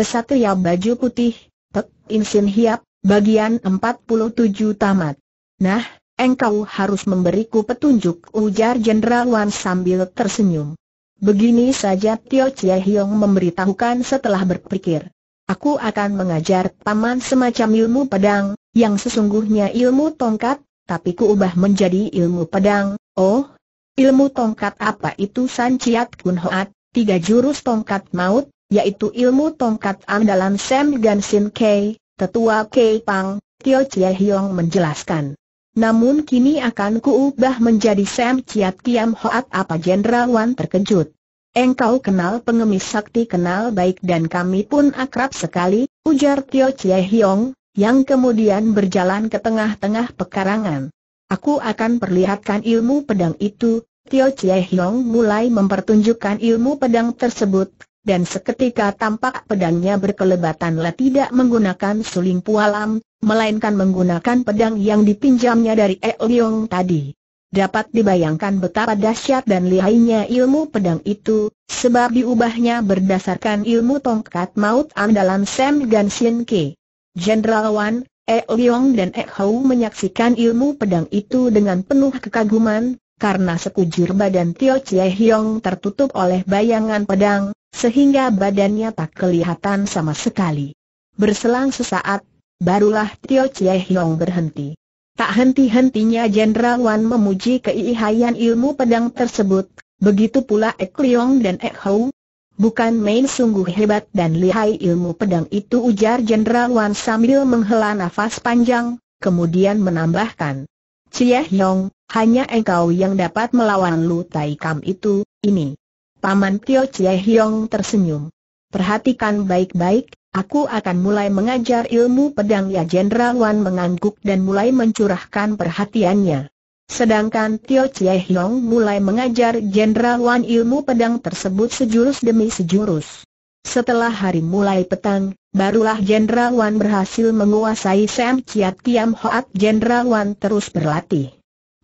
Kesatria Baju Putih, Pek Insin Hiap, bagian 47 tamat. Nah, engkau harus memberiku petunjuk ujar Jenderal Wan sambil tersenyum. Begini saja Tio Chia Hiong memberitahukan setelah berpikir. Aku akan mengajar paman semacam ilmu pedang, yang sesungguhnya ilmu tongkat, tapi kuubah menjadi ilmu pedang, oh. Ilmu tongkat apa itu San Chiat Kun Hoat, tiga jurus tongkat maut, yaitu ilmu tongkat andalan Sam sin Kei, tetua Kei Pang, Tio Chie Hiong menjelaskan. Namun kini akan kuubah menjadi Sam Chiat Kiam Hoat apa Jenderal Wan terkejut. Engkau kenal pengemis sakti kenal baik dan kami pun akrab sekali, ujar Tio Chie Hiong, yang kemudian berjalan ke tengah-tengah pekarangan. Aku akan perlihatkan ilmu pedang itu, Tio Chie Hiong mulai mempertunjukkan ilmu pedang tersebut, dan seketika tampak pedangnya berkelebatan lah tidak menggunakan suling pualam, melainkan menggunakan pedang yang dipinjamnya dari E Leong tadi. Dapat dibayangkan betapa dahsyat dan lihainya ilmu pedang itu, sebab diubahnya berdasarkan ilmu tongkat maut andalan Sam Sien Ke. Jenderal Wan, E Leong dan E Hou menyaksikan ilmu pedang itu dengan penuh kekaguman, karena sekujur badan Tio Chie Hiong tertutup oleh bayangan pedang, sehingga badannya tak kelihatan sama sekali. Berselang sesaat, barulah Tio Chie Hiong berhenti. Tak henti-hentinya Jenderal Wan memuji keihayan ilmu pedang tersebut, begitu pula Ek Liong dan Ek Hou. Bukan main sungguh hebat dan lihai ilmu pedang itu ujar Jenderal Wan sambil menghela nafas panjang, kemudian menambahkan. Chie Hiong hanya engkau yang dapat melawan Lu Tai Kam itu, ini. Paman Tio Chie Hiong tersenyum. Perhatikan baik-baik, aku akan mulai mengajar ilmu pedang ya Jenderal Wan mengangguk dan mulai mencurahkan perhatiannya. Sedangkan Tio Chie Hiong mulai mengajar Jenderal Wan ilmu pedang tersebut sejurus demi sejurus. Setelah hari mulai petang, barulah Jenderal Wan berhasil menguasai Sam Chiat Tiam Hoat Jenderal Wan terus berlatih.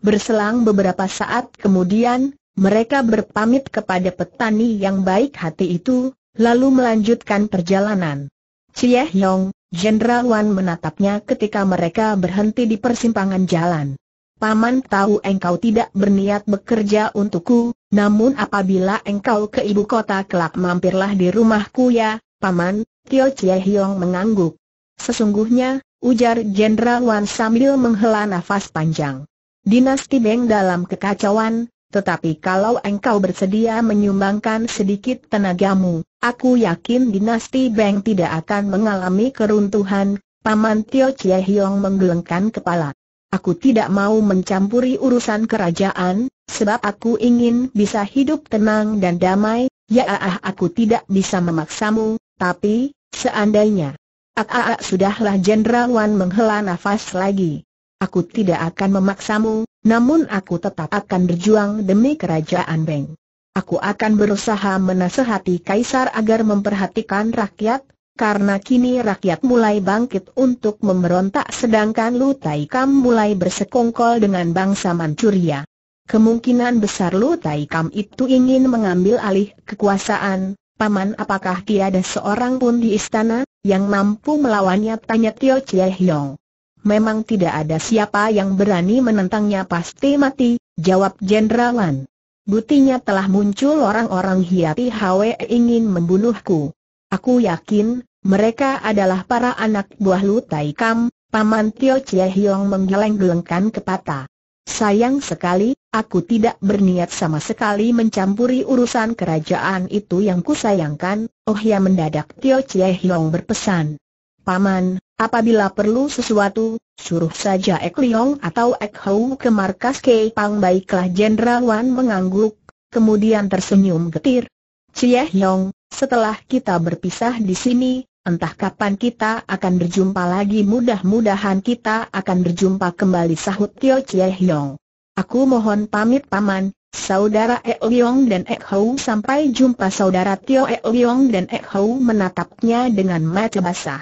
Berselang beberapa saat kemudian, mereka berpamit kepada petani yang baik hati itu, lalu melanjutkan perjalanan. Cie Hyong, Jenderal Wan menatapnya ketika mereka berhenti di persimpangan jalan. Paman tahu engkau tidak berniat bekerja untukku, namun apabila engkau ke ibu kota kelak mampirlah di rumahku ya, Paman, Tio Cie Hyong mengangguk. Sesungguhnya, ujar Jenderal Wan sambil menghela nafas panjang. Dinasti Beng dalam kekacauan, tetapi kalau engkau bersedia menyumbangkan sedikit tenagamu, aku yakin dinasti Beng tidak akan mengalami keruntuhan, Paman Tio Chie Hiong menggelengkan kepala. Aku tidak mau mencampuri urusan kerajaan, sebab aku ingin bisa hidup tenang dan damai, ya ah, ah aku tidak bisa memaksamu, tapi, seandainya. Ah, ah, ah sudahlah Wan menghela nafas lagi. Aku tidak akan memaksamu, namun aku tetap akan berjuang demi kerajaan Beng. Aku akan berusaha menasehati Kaisar agar memperhatikan rakyat, karena kini rakyat mulai bangkit untuk memberontak sedangkan Lu Tai Kam mulai bersekongkol dengan bangsa Manchuria. Kemungkinan besar Lu Tai Kam itu ingin mengambil alih kekuasaan, Paman apakah tiada seorang pun di istana, yang mampu melawannya tanya Tio Chie Yong memang tidak ada siapa yang berani menentangnya pasti mati, jawab Jenderal Lan. Buktinya telah muncul orang-orang Hiati Hwe ingin membunuhku. Aku yakin, mereka adalah para anak buah Lu Tai Kam, Paman Tio Chie Hiong menggeleng-gelengkan kepata. Sayang sekali, aku tidak berniat sama sekali mencampuri urusan kerajaan itu yang kusayangkan, oh ya mendadak Tio Chie Hiong berpesan. Paman, apabila perlu sesuatu, Suruh saja Ek Liong atau Ek Hou ke markas Kei Pang baiklah Jenderal Wan mengangguk, kemudian tersenyum getir. Cie Yong, setelah kita berpisah di sini, entah kapan kita akan berjumpa lagi mudah-mudahan kita akan berjumpa kembali sahut Tio Cie Yong. Aku mohon pamit paman, Saudara Ek Liong dan Ek Hou sampai jumpa saudara Tio Ek Liong dan Ek Hou menatapnya dengan mata basah.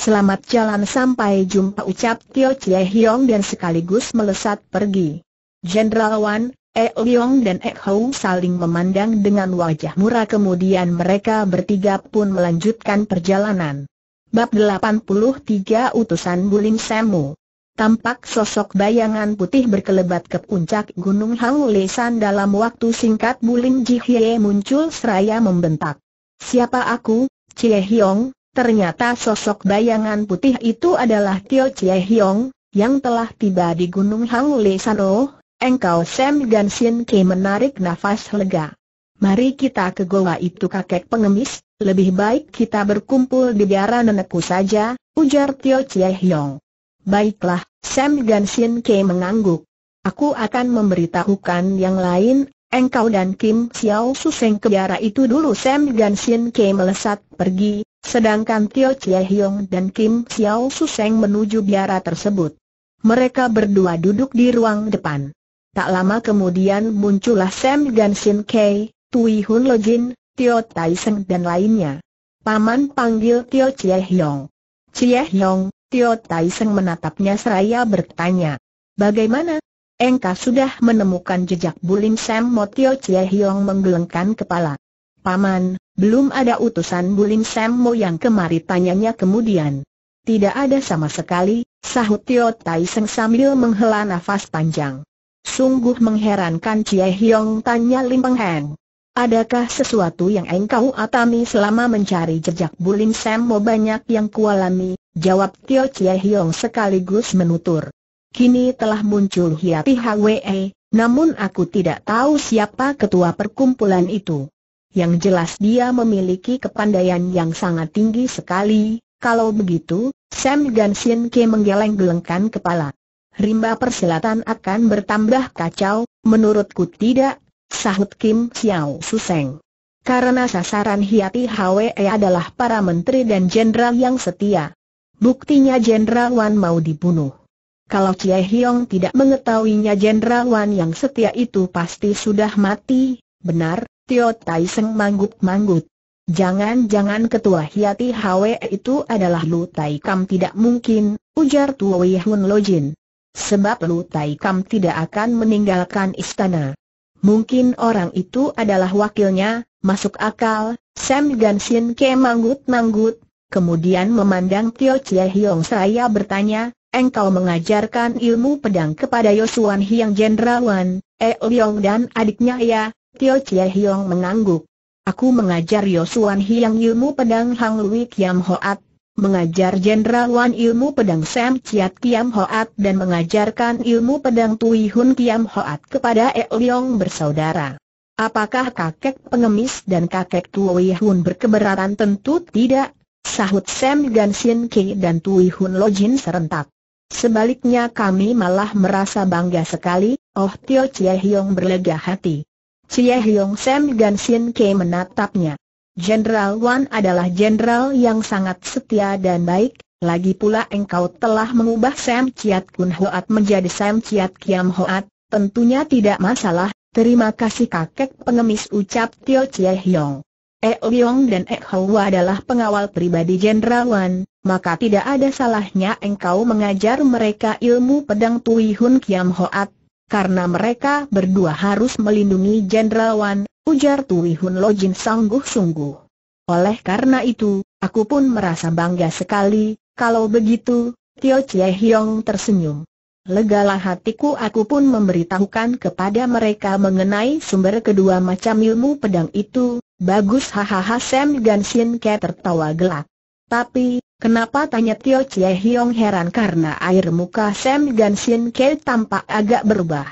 Selamat jalan sampai jumpa ucap Tio Chie Hiong dan sekaligus melesat pergi. Jenderal Wan, E Leong dan E Hou saling memandang dengan wajah murah kemudian mereka bertiga pun melanjutkan perjalanan. Bab 83 Utusan Bulim Semu Tampak sosok bayangan putih berkelebat ke puncak Gunung Haulesan dalam waktu singkat Bulim Jihye muncul seraya membentak. Siapa aku, Chie Hiong, Ternyata sosok bayangan putih itu adalah Tio Chie Hiong, yang telah tiba di Gunung Hang Le Sano, engkau Sam Sin Ke menarik nafas lega. Mari kita ke goa itu kakek pengemis, lebih baik kita berkumpul di biara nenekku saja, ujar Tio Chie Hiong. Baiklah, Sam Sin Ke mengangguk. Aku akan memberitahukan yang lain, engkau dan Kim Xiao Suseng ke biara itu dulu Sam Sin Ke melesat pergi, Sedangkan Tio Chie Hiong dan Kim Xiao Suseng menuju biara tersebut. Mereka berdua duduk di ruang depan. Tak lama kemudian muncullah Sam Gan Sin Kei, Tui Hun Lo Jin, Tio Tai Seng dan lainnya. Paman panggil Tio Chie Hiong. Chie Hiong, Tio Tai Seng menatapnya seraya bertanya. Bagaimana? Engkau sudah menemukan jejak Bulim Sam Tio Chie Hiong menggelengkan kepala. Paman, belum ada utusan Bulim Semmo yang kemari tanyanya kemudian. Tidak ada sama sekali, sahut Tio Tai Seng sambil menghela nafas panjang. Sungguh mengherankan Cie Hiong tanya Lim Peng Heng. Adakah sesuatu yang engkau atami selama mencari jejak Bulim Semmo banyak yang kualami? Jawab Tio Cie Hiong sekaligus menutur. Kini telah muncul Hiapi Hwe, namun aku tidak tahu siapa ketua perkumpulan itu yang jelas dia memiliki kepandaian yang sangat tinggi sekali, kalau begitu, Sam dan Sien Ke menggeleng-gelengkan kepala. Rimba persilatan akan bertambah kacau, menurutku tidak, sahut Kim Xiao Suseng. Karena sasaran Hiati Hwe e adalah para menteri dan jenderal yang setia. Buktinya Jenderal Wan mau dibunuh. Kalau Chie Hiong tidak mengetahuinya Jenderal Wan yang setia itu pasti sudah mati, benar, Tio Tai Seng manggut-manggut. Jangan-jangan ketua Hiati Hwe itu adalah Lu Tai Kam tidak mungkin, ujar Wei Hun Lo Jin. Sebab Lu Tai Kam tidak akan meninggalkan istana. Mungkin orang itu adalah wakilnya, masuk akal, Sam Gan Sin Ke manggut-manggut, kemudian memandang Tio Chie Hiong saya bertanya, engkau mengajarkan ilmu pedang kepada Yosuan Hiang Wan, E eh Leong dan adiknya ya, Tio Chia Hiong mengangguk. Aku mengajar Yosuan Hiang ilmu pedang Hang Lui Kiam Hoat, mengajar Jenderal Wan ilmu pedang Sam Chiat Kiam Hoat dan mengajarkan ilmu pedang Tui Hun Kiam Hoat kepada E Liang bersaudara. Apakah kakek pengemis dan kakek Tui Hun berkeberatan tentu tidak? Sahut Sam Gan Sin Ki dan Tui Hun Lojin serentak. Sebaliknya kami malah merasa bangga sekali, Oh Tio Chia Hiong berlega hati. Cia Hyong Sam dan Sin Ke menatapnya. Jenderal Wan adalah jenderal yang sangat setia dan baik, lagi pula engkau telah mengubah Sam Ciat Kun Hoat menjadi Sam Ciat Kiam Hoat, tentunya tidak masalah, terima kasih kakek pengemis ucap Tio Cie Hyong. Ek Leong dan Ek Hwa adalah pengawal pribadi Jenderal Wan, maka tidak ada salahnya engkau mengajar mereka ilmu pedang Tui Hun Kiam Hoat, karena mereka berdua harus melindungi Jenderal Wan, ujar Tui Hun Lo Jin sungguh-sungguh. Oleh karena itu, aku pun merasa bangga sekali, kalau begitu, Tio Chie Hiong tersenyum. Legalah hatiku aku pun memberitahukan kepada mereka mengenai sumber kedua macam ilmu pedang itu, bagus hahaha Sam Gansin Ke tertawa gelak. Tapi, Kenapa tanya Tio Chie Hiong heran karena air muka Sam Gansin Ke tampak agak berubah.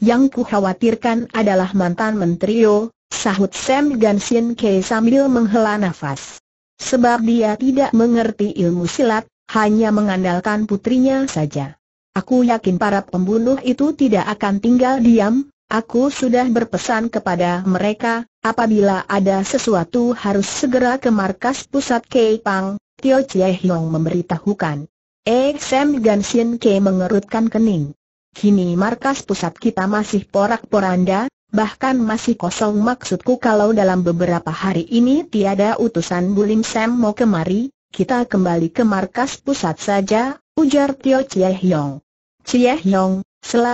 Yang ku khawatirkan adalah mantan menteri Yo, sahut Sam Gansin Ke sambil menghela nafas. Sebab dia tidak mengerti ilmu silat, hanya mengandalkan putrinya saja. Aku yakin para pembunuh itu tidak akan tinggal diam, aku sudah berpesan kepada mereka, apabila ada sesuatu harus segera ke markas pusat Kei Pang. Tio Chie Hiong memberitahukan. Eh Sam Gan Sien Ke mengerutkan kening. Kini markas pusat kita masih porak-poranda, bahkan masih kosong maksudku kalau dalam beberapa hari ini tiada utusan Bulim Sam mau kemari, kita kembali ke markas pusat saja, ujar Tio Chie Hiong. Chie Hiong,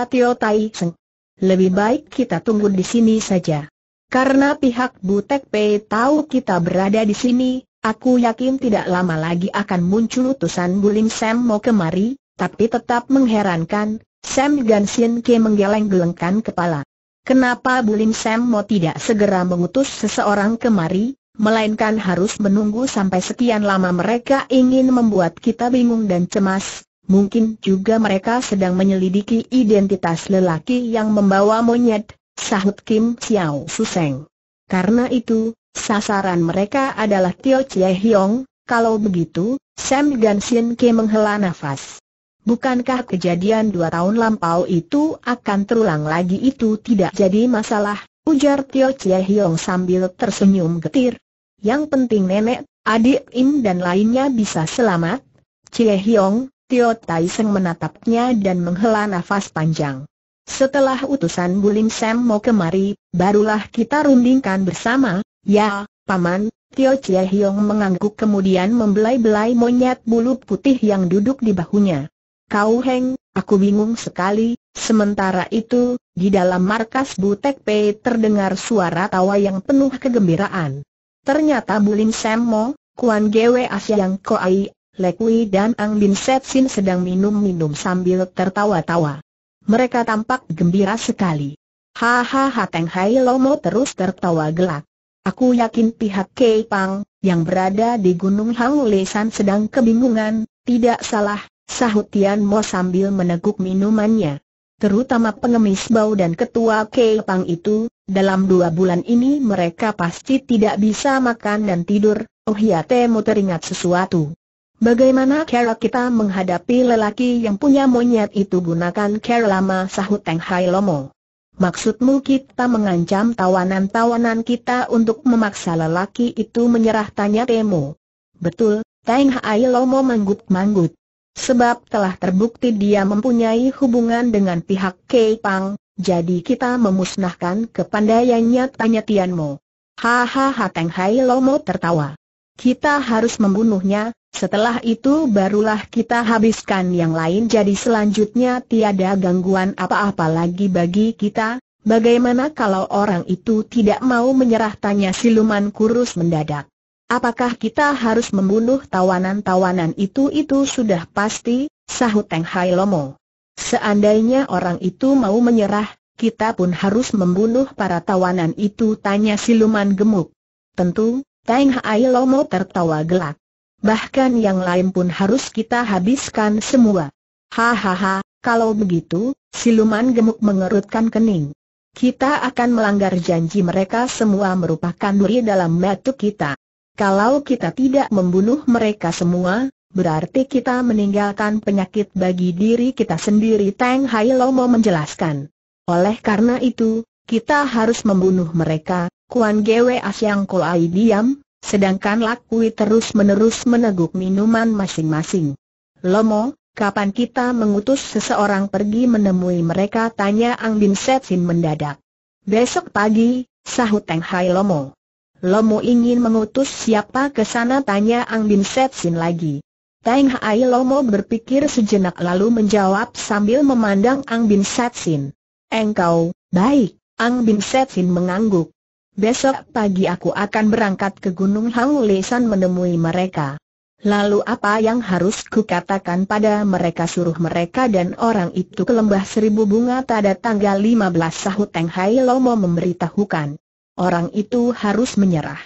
Tio Tai Seng. Lebih baik kita tunggu di sini saja. Karena pihak Butek Pei tahu kita berada di sini, Aku yakin tidak lama lagi akan muncul utusan Bulim Sam mau kemari, tapi tetap mengherankan, Sam Gansin Ke menggeleng-gelengkan kepala. Kenapa Bulim Sam mau tidak segera mengutus seseorang kemari, melainkan harus menunggu sampai sekian lama mereka ingin membuat kita bingung dan cemas, Mungkin juga mereka sedang menyelidiki identitas lelaki yang membawa monyet, sahut Kim Xiao Suseng. Karena itu, sasaran mereka adalah Tio Chie Hiong, kalau begitu, Sam Gansin Ke menghela nafas. Bukankah kejadian dua tahun lampau itu akan terulang lagi itu tidak jadi masalah, ujar Tio Chie Hiong sambil tersenyum getir. Yang penting nenek, adik Im dan lainnya bisa selamat. Chie Hiong, Tio Tai Seng menatapnya dan menghela nafas panjang. Setelah utusan Bulim Sam mau kemari, barulah kita rundingkan bersama, ya, Paman, Tio Chia Hiong mengangguk kemudian membelai-belai monyet bulu putih yang duduk di bahunya. Kau Heng, aku bingung sekali, sementara itu, di dalam markas Butek P terdengar suara tawa yang penuh kegembiraan. Ternyata Bulim Sam Mo, Kuan Gwe Asia yang Koai, Lekwi dan Ang Bin Set Sin sedang minum-minum sambil tertawa-tawa mereka tampak gembira sekali. Hahaha Teng Hai Lomo terus tertawa gelak. Aku yakin pihak Kei Pang, yang berada di Gunung Hang Hangulesan sedang kebingungan, tidak salah, sahut Tian Mo sambil meneguk minumannya. Terutama pengemis bau dan ketua Kei Pang itu, dalam dua bulan ini mereka pasti tidak bisa makan dan tidur, Oh ya Temo teringat sesuatu. Bagaimana cara kita menghadapi lelaki yang punya monyet itu gunakan cara lama sahut Teng Hai Lomo. Maksudmu kita mengancam tawanan-tawanan kita untuk memaksa lelaki itu menyerah tanya Temo. Betul, Teng Hai Lomo manggut-manggut. Sebab telah terbukti dia mempunyai hubungan dengan pihak Kei Pang, jadi kita memusnahkan kepandaiannya tanya Tianmo. Hahaha Teng Hai Lomo tertawa. Kita harus membunuhnya, setelah itu barulah kita habiskan yang lain jadi selanjutnya tiada gangguan apa-apa lagi bagi kita, bagaimana kalau orang itu tidak mau menyerah tanya siluman kurus mendadak. Apakah kita harus membunuh tawanan-tawanan itu itu sudah pasti, sahut Teng Hai Lomo. Seandainya orang itu mau menyerah, kita pun harus membunuh para tawanan itu tanya siluman gemuk. Tentu, Teng Hai Lomo tertawa gelak bahkan yang lain pun harus kita habiskan semua. Hahaha, kalau begitu, siluman gemuk mengerutkan kening. Kita akan melanggar janji mereka semua merupakan duri dalam metu kita. Kalau kita tidak membunuh mereka semua, berarti kita meninggalkan penyakit bagi diri kita sendiri Tang Hai Lomo menjelaskan. Oleh karena itu, kita harus membunuh mereka, Kuan Gwe Asyang Kolai diam, Sedangkan Lakui terus-menerus meneguk minuman masing-masing. Lomo, kapan kita mengutus seseorang pergi menemui mereka? Tanya Ang Angbin Setsin mendadak. Besok pagi, sahut Teng Hai Lomo. Lomo ingin mengutus siapa ke sana? Tanya Ang Angbin Setsin lagi. Teng Hai Lomo berpikir sejenak lalu menjawab sambil memandang Ang Bin Satsin. Engkau, baik, Ang Bin Satsin mengangguk. Besok pagi aku akan berangkat ke Gunung Haulesan menemui mereka. Lalu apa yang harus kukatakan pada mereka suruh mereka dan orang itu ke lembah seribu bunga pada tanggal 15 sahut Teng Hai Lomo memberitahukan. Orang itu harus menyerah.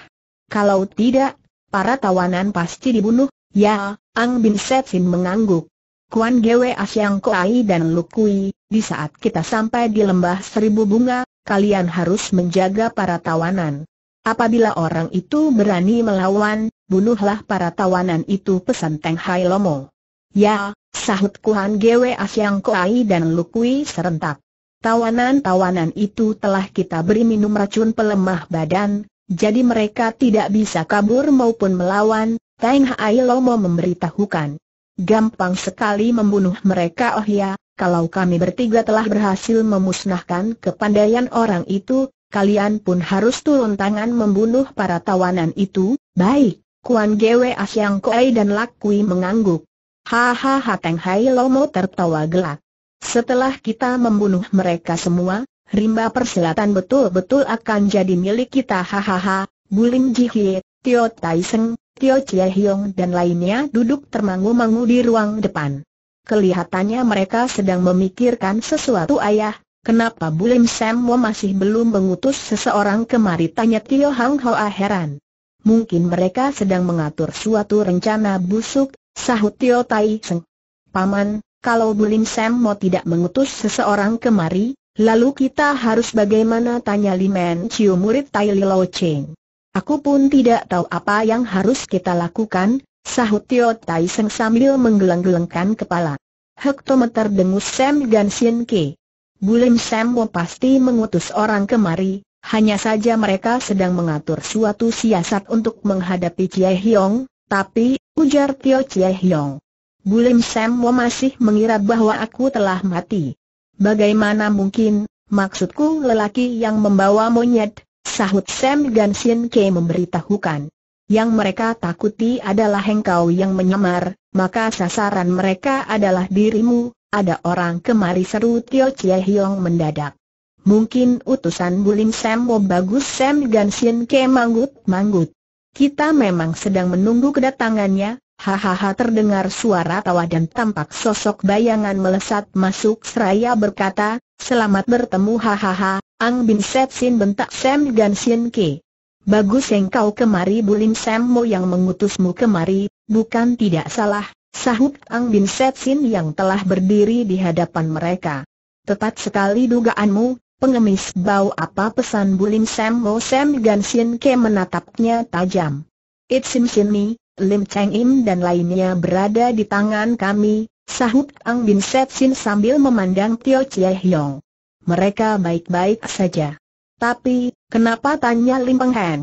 Kalau tidak, para tawanan pasti dibunuh. Ya, Ang Bin Setsin mengangguk. Kuan Gwe Asyang Koai dan Lukui, di saat kita sampai di lembah seribu bunga, kalian harus menjaga para tawanan. Apabila orang itu berani melawan, bunuhlah para tawanan itu pesan Teng Hai Lomo. Ya, sahut Kuhan Gwe Asyang Koai dan Lukui serentak. Tawanan-tawanan itu telah kita beri minum racun pelemah badan, jadi mereka tidak bisa kabur maupun melawan, Teng Hai Lomo memberitahukan. Gampang sekali membunuh mereka oh ya, kalau kami bertiga telah berhasil memusnahkan kepandaian orang itu, kalian pun harus turun tangan membunuh para tawanan itu, baik, Kuan Gwe Asyang Koei dan Lakui mengangguk. Hahaha Teng Hai Lomo tertawa gelak. Setelah kita membunuh mereka semua, rimba persilatan betul-betul akan jadi milik kita hahaha, Bulim Ji Hye, Tio Tai Seng, Tio Chie Hyong dan lainnya duduk termangu-mangu di ruang depan. Kelihatannya mereka sedang memikirkan sesuatu ayah, kenapa Bulim Sam Wo masih belum mengutus seseorang kemari tanya Tio Hang Hoa heran. Mungkin mereka sedang mengatur suatu rencana busuk, sahut Tio Tai Seng. Paman, kalau Bulim Sam Wo tidak mengutus seseorang kemari, lalu kita harus bagaimana tanya Limen Chiu murid Tai Lo Cheng. Aku pun tidak tahu apa yang harus kita lakukan, Sahut Tio Tai Seng sambil menggeleng-gelengkan kepala. Hektometer dengus Sam Gan Sien Ke. Bulim Sam Wo pasti mengutus orang kemari, hanya saja mereka sedang mengatur suatu siasat untuk menghadapi Chie Hiong, tapi, ujar Tio Chie Hiong. Bulim Sam Wo masih mengira bahwa aku telah mati. Bagaimana mungkin, maksudku lelaki yang membawa monyet, sahut Sam Gan Sien Ke memberitahukan. Yang mereka takuti adalah engkau yang menyamar, maka sasaran mereka adalah dirimu, ada orang kemari seru Tio Chie Hiong mendadak. Mungkin utusan Bulim Bo oh bagus Sam Ganshin ke manggut manggut. Kita memang sedang menunggu kedatangannya, hahaha terdengar suara tawa dan tampak sosok bayangan melesat masuk seraya berkata, selamat bertemu hahaha, Ang Bin Sin bentak Sam Ganshin ke. Bagus yang kau kemari Bulim Semmo yang mengutusmu kemari, bukan tidak salah, sahut Ang Bin Setsin yang telah berdiri di hadapan mereka. Tepat sekali dugaanmu, pengemis bau apa pesan Bulim Semmo Sam Gan Sin Ke menatapnya tajam. It Sim Sini, Lim Cheng Im dan lainnya berada di tangan kami, sahut Ang Bin Setsin sambil memandang Tio Chie Hyong. Mereka baik-baik saja. Tapi, kenapa tanya Lim Peng Han?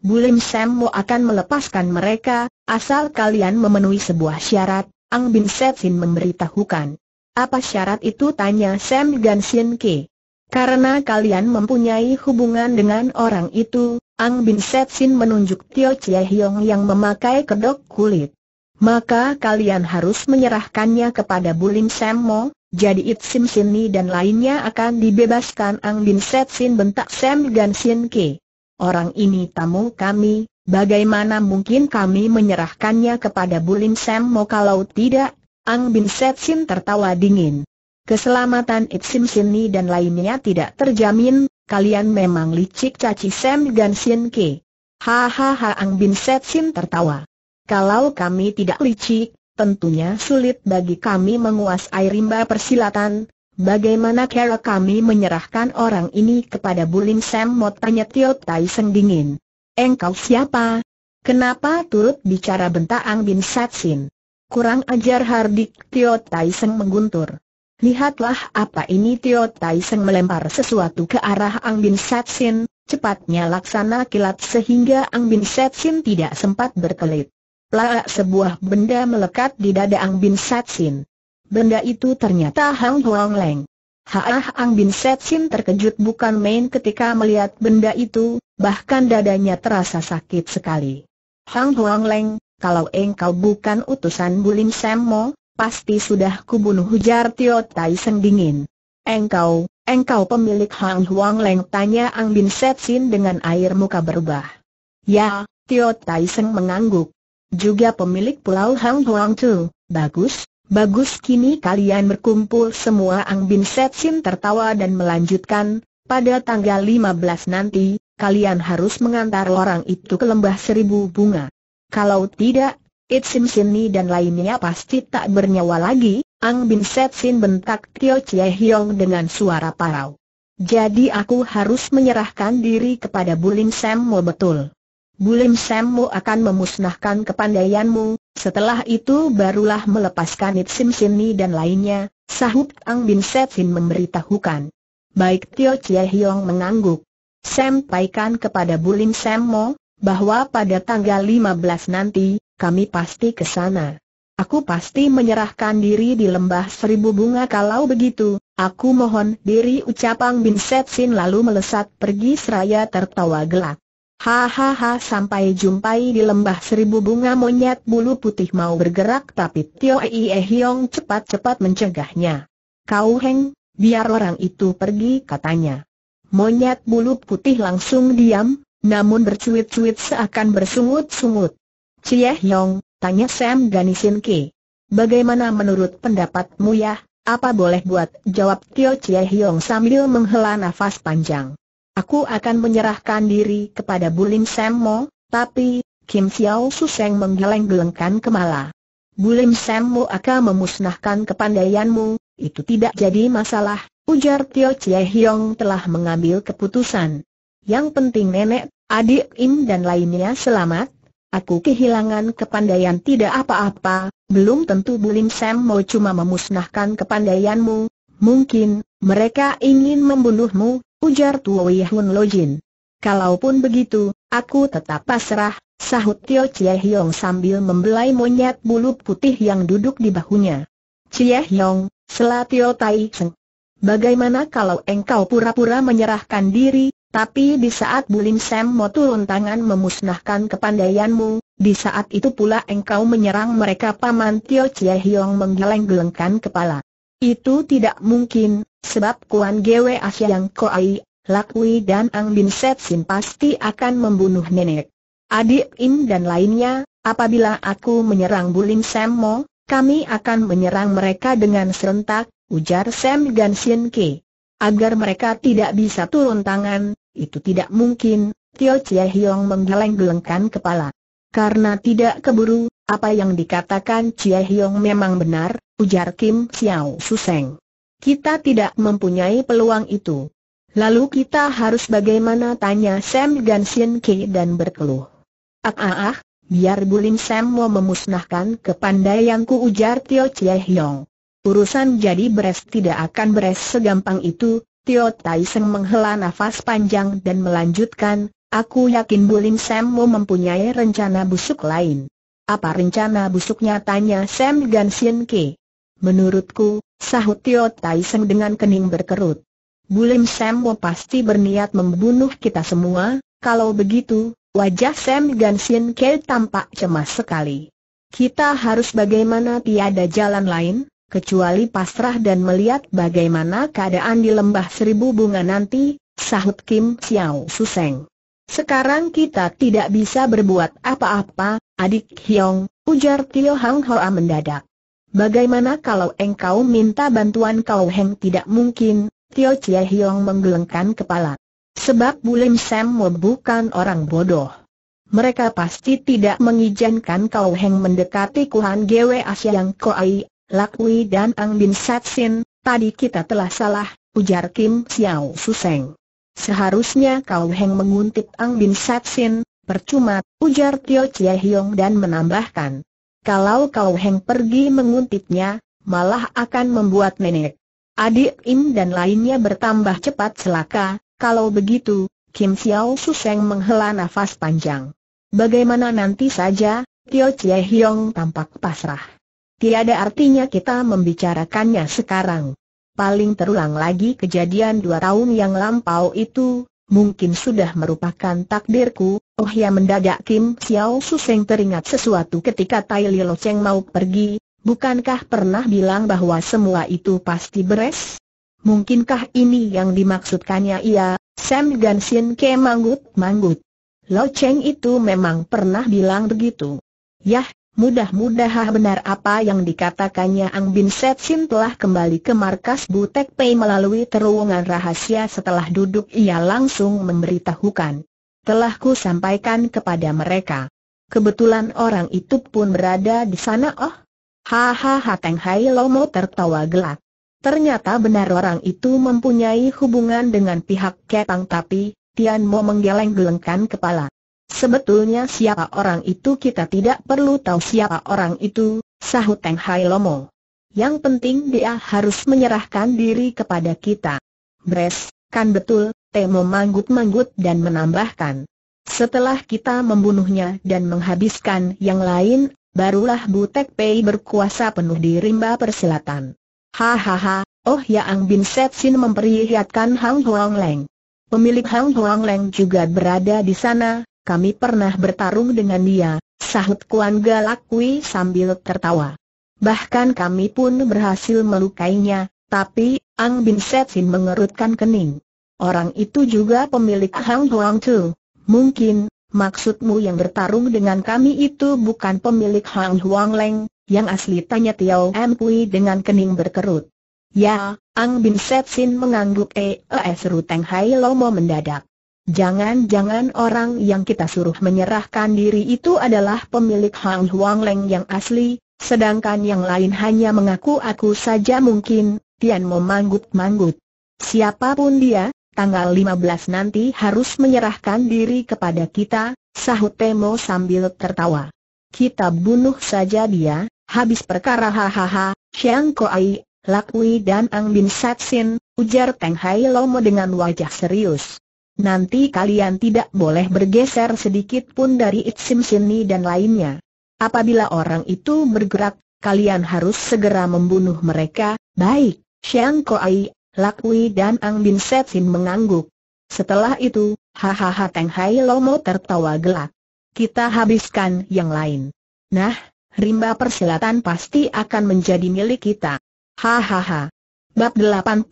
Bulim Sam Mo akan melepaskan mereka, asal kalian memenuhi sebuah syarat, Ang Bin Sin memberitahukan. Apa syarat itu tanya Sam Gan Sien Ke. Karena kalian mempunyai hubungan dengan orang itu, Ang Bin Sin menunjuk Tio Chia Hiong yang memakai kedok kulit. Maka kalian harus menyerahkannya kepada Bulim Sam Mo, jadi It Sim Sini dan lainnya akan dibebaskan Ang Bin Set Sin bentak Sam dan Sin Ke. Orang ini tamu kami, bagaimana mungkin kami menyerahkannya kepada Bulim Sam Mo kalau tidak? Ang Bin Set Sin tertawa dingin. Keselamatan It Sim Sini dan lainnya tidak terjamin, kalian memang licik caci Sam dan Sin Ke. Hahaha Ang Bin Set Sin tertawa. Kalau kami tidak licik, tentunya sulit bagi kami menguasai rimba persilatan. Bagaimana cara kami menyerahkan orang ini kepada Bulim Sam Mot tanya Tio Tai Seng dingin. Engkau siapa? Kenapa turut bicara Ang Bin Satsin? Kurang ajar Hardik Tio Tai Seng mengguntur. Lihatlah apa ini Tio Tai Seng melempar sesuatu ke arah Ang Bin Satsin, cepatnya laksana kilat sehingga Ang Bin Satsin tidak sempat berkelit. Laak sebuah benda melekat di dada Ang Bin Sin. Benda itu ternyata Hang Huang Leng. Haah Ang Bin Sin terkejut bukan main ketika melihat benda itu, bahkan dadanya terasa sakit sekali. Hang Huang Leng, kalau engkau bukan utusan Bulim Semmo, pasti sudah kubunuh hujar Tio Tai Seng dingin. Engkau, engkau pemilik Hang Huang Leng tanya Ang Bin Sin dengan air muka berubah. Ya, Tio Tai Seng mengangguk juga pemilik pulau Hang Huang Tu. Bagus, bagus kini kalian berkumpul semua Ang Bin Sin tertawa dan melanjutkan, pada tanggal 15 nanti, kalian harus mengantar orang itu ke lembah seribu bunga. Kalau tidak, It Itsim Sini dan lainnya pasti tak bernyawa lagi, Ang Bin Sin bentak Tio Chie Hiong dengan suara parau. Jadi aku harus menyerahkan diri kepada Bulim Sam Mo oh betul. Bulim Semmo akan memusnahkan kepandaianmu, setelah itu barulah melepaskan Itsim Sini dan lainnya, sahut Ang Bin Sefin memberitahukan. Baik Tio Chie Hiong mengangguk. Sampaikan kepada Bulim Semmo, bahwa pada tanggal 15 nanti, kami pasti ke sana. Aku pasti menyerahkan diri di lembah seribu bunga kalau begitu, aku mohon diri Ang Bin Sin lalu melesat pergi seraya tertawa gelak. Hahaha sampai jumpai di lembah seribu bunga monyet bulu putih mau bergerak tapi Tio Ie Hiong cepat-cepat mencegahnya. Kau Heng, biar orang itu pergi katanya. Monyet bulu putih langsung diam, namun bercuit-cuit seakan bersungut-sungut. Cie Hiong, tanya Sam Ganisin Ki. Bagaimana menurut pendapatmu ya, apa boleh buat? Jawab Tio Cie Hiong sambil menghela nafas panjang. Aku akan menyerahkan diri kepada Bulim Semmo, tapi, Kim Xiao Suseng menggeleng-gelengkan kemala. Bulim Semmo akan memusnahkan kepandaianmu, itu tidak jadi masalah, ujar Tio Chie Hiong telah mengambil keputusan. Yang penting nenek, adik Im dan lainnya selamat, aku kehilangan kepandaian tidak apa-apa, belum tentu Bulim Semmo cuma memusnahkan kepandaianmu, mungkin, mereka ingin membunuhmu, Ujar Tuo Hun Lojin. Kalaupun begitu, aku tetap pasrah, sahut Tio Chie Hyong sambil membelai monyet bulu putih yang duduk di bahunya. Chie Hyong, Tio Tai Seng. Bagaimana kalau engkau pura-pura menyerahkan diri, tapi di saat Bulim Sam mau turun tangan memusnahkan kepandaianmu, di saat itu pula engkau menyerang mereka Paman Tio Chie Hyong menggeleng-gelengkan kepala. Itu tidak mungkin, Sebab Kuan Gwe yang Koai, Lakwi dan Ang Bin sim pasti akan membunuh nenek. Adik Im dan lainnya, apabila aku menyerang Bulim Semmo, kami akan menyerang mereka dengan serentak, ujar Sam Gansin Ke. Agar mereka tidak bisa turun tangan, itu tidak mungkin, Tio Chie Hiong menggeleng-gelengkan kepala. Karena tidak keburu, apa yang dikatakan Chie Hiong memang benar, ujar Kim Xiao Suseng. Kita tidak mempunyai peluang itu. Lalu kita harus bagaimana tanya Sam Gansin Ki dan berkeluh. Ah ah ah, biar Bulim Sam mau memusnahkan kepandaianku ujar Tio Chie Hiong. Urusan jadi beres tidak akan beres segampang itu, Tio Tai Seng menghela nafas panjang dan melanjutkan, Aku yakin Bulim Sam Mo mempunyai rencana busuk lain. Apa rencana busuknya tanya Sam Gansin Menurutku, sahut Tio Tai Seng dengan kening berkerut. Bulim Sam Sembo pasti berniat membunuh kita semua, kalau begitu, wajah Sam Gansin Ke tampak cemas sekali. Kita harus bagaimana tiada jalan lain, kecuali pasrah dan melihat bagaimana keadaan di lembah seribu bunga nanti, sahut Kim Xiao Suseng. Sekarang kita tidak bisa berbuat apa-apa, adik Hyong, ujar Tio Hang Hoa mendadak. Bagaimana kalau engkau minta bantuan kau Heng tidak mungkin, Tio Chie Hiong menggelengkan kepala. Sebab Bulim Mo bukan orang bodoh. Mereka pasti tidak mengizinkan kau Heng mendekati Kuhan Gwe yang Koai, Lakwi dan Ang Bin Satsin, tadi kita telah salah, ujar Kim Xiao Suseng. Seharusnya kau Heng menguntit Ang Bin Satsin, percuma, ujar Tio Chie Hiong dan menambahkan. Kalau kau Heng pergi menguntitnya, malah akan membuat nenek. Adik Im dan lainnya bertambah cepat selaka. kalau begitu, Kim Xiao Suseng menghela nafas panjang. Bagaimana nanti saja, Tio Chie Hiong tampak pasrah. Tiada artinya kita membicarakannya sekarang. Paling terulang lagi kejadian dua tahun yang lampau itu, mungkin sudah merupakan takdirku, Oh ya mendadak Kim Xiao Su Seng teringat sesuatu ketika Tai Lo Cheng mau pergi, bukankah pernah bilang bahwa semua itu pasti beres? Mungkinkah ini yang dimaksudkannya ia? Sam Gansin ke manggut-manggut. Lo Cheng itu memang pernah bilang begitu. Yah, mudah-mudahan benar apa yang dikatakannya Ang Bin Set Sin telah kembali ke markas Butek Pei melalui terowongan rahasia setelah duduk ia langsung memberitahukan telah ku sampaikan kepada mereka. Kebetulan orang itu pun berada di sana oh. Hahaha Teng Hai Lomo tertawa gelak. Ternyata benar orang itu mempunyai hubungan dengan pihak Ketang tapi, Tian Mo menggeleng-gelengkan kepala. Sebetulnya siapa orang itu kita tidak perlu tahu siapa orang itu, sahut Teng Hai Lomo. Yang penting dia harus menyerahkan diri kepada kita. Bres, kan betul, Temo manggut-manggut dan menambahkan. Setelah kita membunuhnya dan menghabiskan yang lain, barulah Butek Pei berkuasa penuh di rimba persilatan. Hahaha, oh ya Ang Bin sin memperlihatkan Hang Huang Leng. Pemilik Hang Huang Leng juga berada di sana, kami pernah bertarung dengan dia, sahut Kuan Galakui sambil tertawa. Bahkan kami pun berhasil melukainya, tapi Ang Bin sin mengerutkan kening. Orang itu juga pemilik Hang Huang Tu. Mungkin, maksudmu yang bertarung dengan kami itu bukan pemilik Hang Huang Leng, yang asli tanya Tiao M. Pui dengan kening berkerut. Ya, Ang Bin Sin mengangguk eh eh seru Teng Hai Lomo mendadak. Jangan-jangan orang yang kita suruh menyerahkan diri itu adalah pemilik Hang Huang Leng yang asli, sedangkan yang lain hanya mengaku aku saja mungkin, Tian Mo manggut-manggut. Siapapun dia, tanggal 15 nanti harus menyerahkan diri kepada kita, sahut Temo sambil tertawa. Kita bunuh saja dia, habis perkara hahaha, Xiang Koai, Lakwi dan Ang Bin Satsin, ujar Teng Hai Lomo dengan wajah serius. Nanti kalian tidak boleh bergeser sedikit pun dari Itsim Sini dan lainnya. Apabila orang itu bergerak, kalian harus segera membunuh mereka, baik. Xiang Koai, Lakwi dan Ang Bin Setsin mengangguk. Setelah itu, hahaha Teng Hai Lomo tertawa gelak. Kita habiskan yang lain. Nah, rimba persilatan pasti akan menjadi milik kita. Hahaha. Bab 84